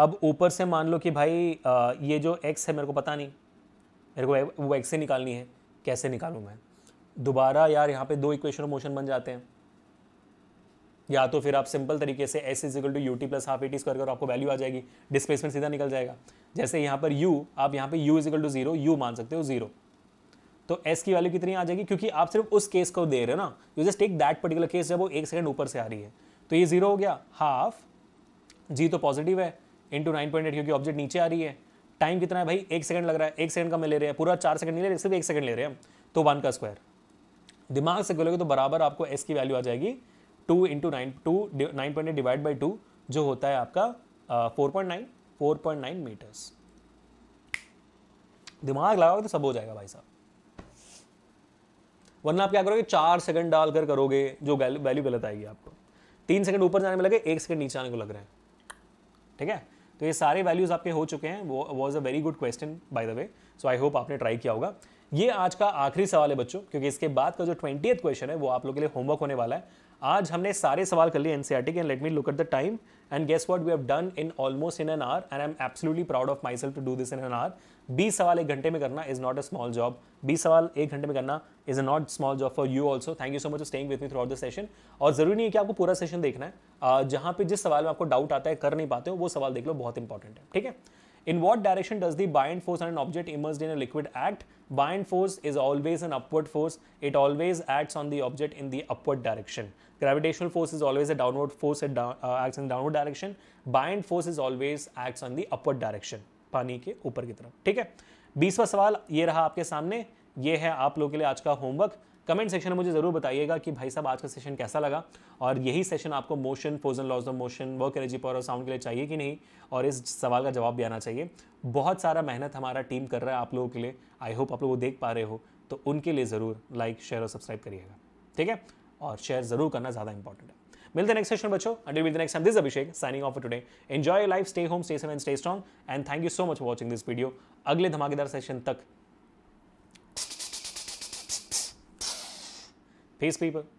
अब ऊपर से मान लो कि भाई आ, ये जो एक्स है मेरे को पता नहीं मेरे को वो एक्स से निकालनी है कैसे निकालूँ मैं दोबारा यार यहाँ पे दो इक्वेशन ऑफ मोशन बन जाते हैं या तो फिर आप सिंपल तरीके से s is equal to u t plus half a t square करो आपको वैल्यू आ जाएगी डिस्प्लेसमेंट सीधा निकल जाएगा जैसे यहाँ पर यू आप यहाँ पे u is equal to zero u मान सकते हो जीरो तो एस की वैल्यू कितनी आ जाएगी क्योंकि आप सिर्फ उस केस को दे रहे हो ना you just take that particular case जब वो एक सेकंड ऊपर से आ रही है तो ये जीरो हो गया हाफ जी तो पॉजिटिव है इंटू नाइन पॉइंट एट क्योंकि ऑब्जेक्ट नीचे आ रही है टाइम कितना है भाई एक सेकंड लग रहा है एक सेकंड का मैं ले रहे हैं पूरा चार सेकंड नहीं ले रहे सिर्फ एक सेकंड ले रहे हैं हम तो वन का स्क्वायर दिमाग से बोलोगे तो बराबर आपको एस की वैल्यू आ जाएगी two into nine two nine point divide by two जो होता है आपका four point nine four point nine metres दिमाग लगाओगे तो सब हो जाएगा भाई साहब वरना आप क्या करोगे चार सेकंड डालकर करोगे जो वैल्यू गलत आएगी आपको तीन सेकंड ऊपर जाने में लगे एक सेकंड नीचे आने को लग रहे हैं ठीक है तो ये सारे वैल्यूज़ आपके हो चुके हैं वो was a very good question by the way so I hope आपने ट्राई किया होगा ये आज का आखिरी सवाल है बच्चों क्योंकि इसके बाद का जो ट्वेंटी क्वेश्चन है वो आप लोग के लिए होमवर्क होने वाला है आज हमने सारे सवाल कर लिए एनसीआर e के and let me look at the time and guess what we have done in almost in an hour and I am absolutely proud of myself to do this in an hour बीस सवाल एक घंटे में करना is not a small job बीस सवाल एक घंटे में करना is a not small job for you also thank you so much staying with me throughout the session और जरूरी नहीं है कि आपको पूरा सेशन देखना है जहां पे जिस सवाल में आपको डाउट आता है कर नहीं पाते हो वो सवाल देख लो बहुत इंपॉर्टेंट है ठीक है In what direction does the buoyant force on an object immersed in a liquid act? Buoyant force is always an upward force. It always acts on the object in the upward direction. Gravitational force is always a downward force. It down, uh, acts in downward direction. Buoyant force is always acts on the upward direction. पानी के ऊपर की तरफ ठीक है बीसवा सवाल ये रहा आपके सामने ये है आप लोगों के लिए आज का होमवर्क कमेंट सेक्शन में मुझे ज़रूर बताइएगा कि भाई साहब आज का सेशन कैसा लगा और यही सेशन आपको मोशन फोजन laws of motion work energy power और साउंड के लिए चाहिए कि नहीं और इस सवाल का जवाब भी आना चाहिए बहुत सारा मेहनत हमारा टीम कर रहा है आप लोगों के लिए आई होप आप लोग वो देख पा रहे हो तो उनके लिए ज़रूर लाइक शेयर और सब्सक्राइब करिएगा ठीक है और शेयर ज़रूर करना ज़्यादा इंपॉर्टेंट है मिलते नेक्स्ट सेशन बच्चों अंडर मिलते next time this Abhishek signing off today enjoy life stay home stay seven stay strong and thank you so much watching this video अगले धमाकेदार सेशन तक Peace, people.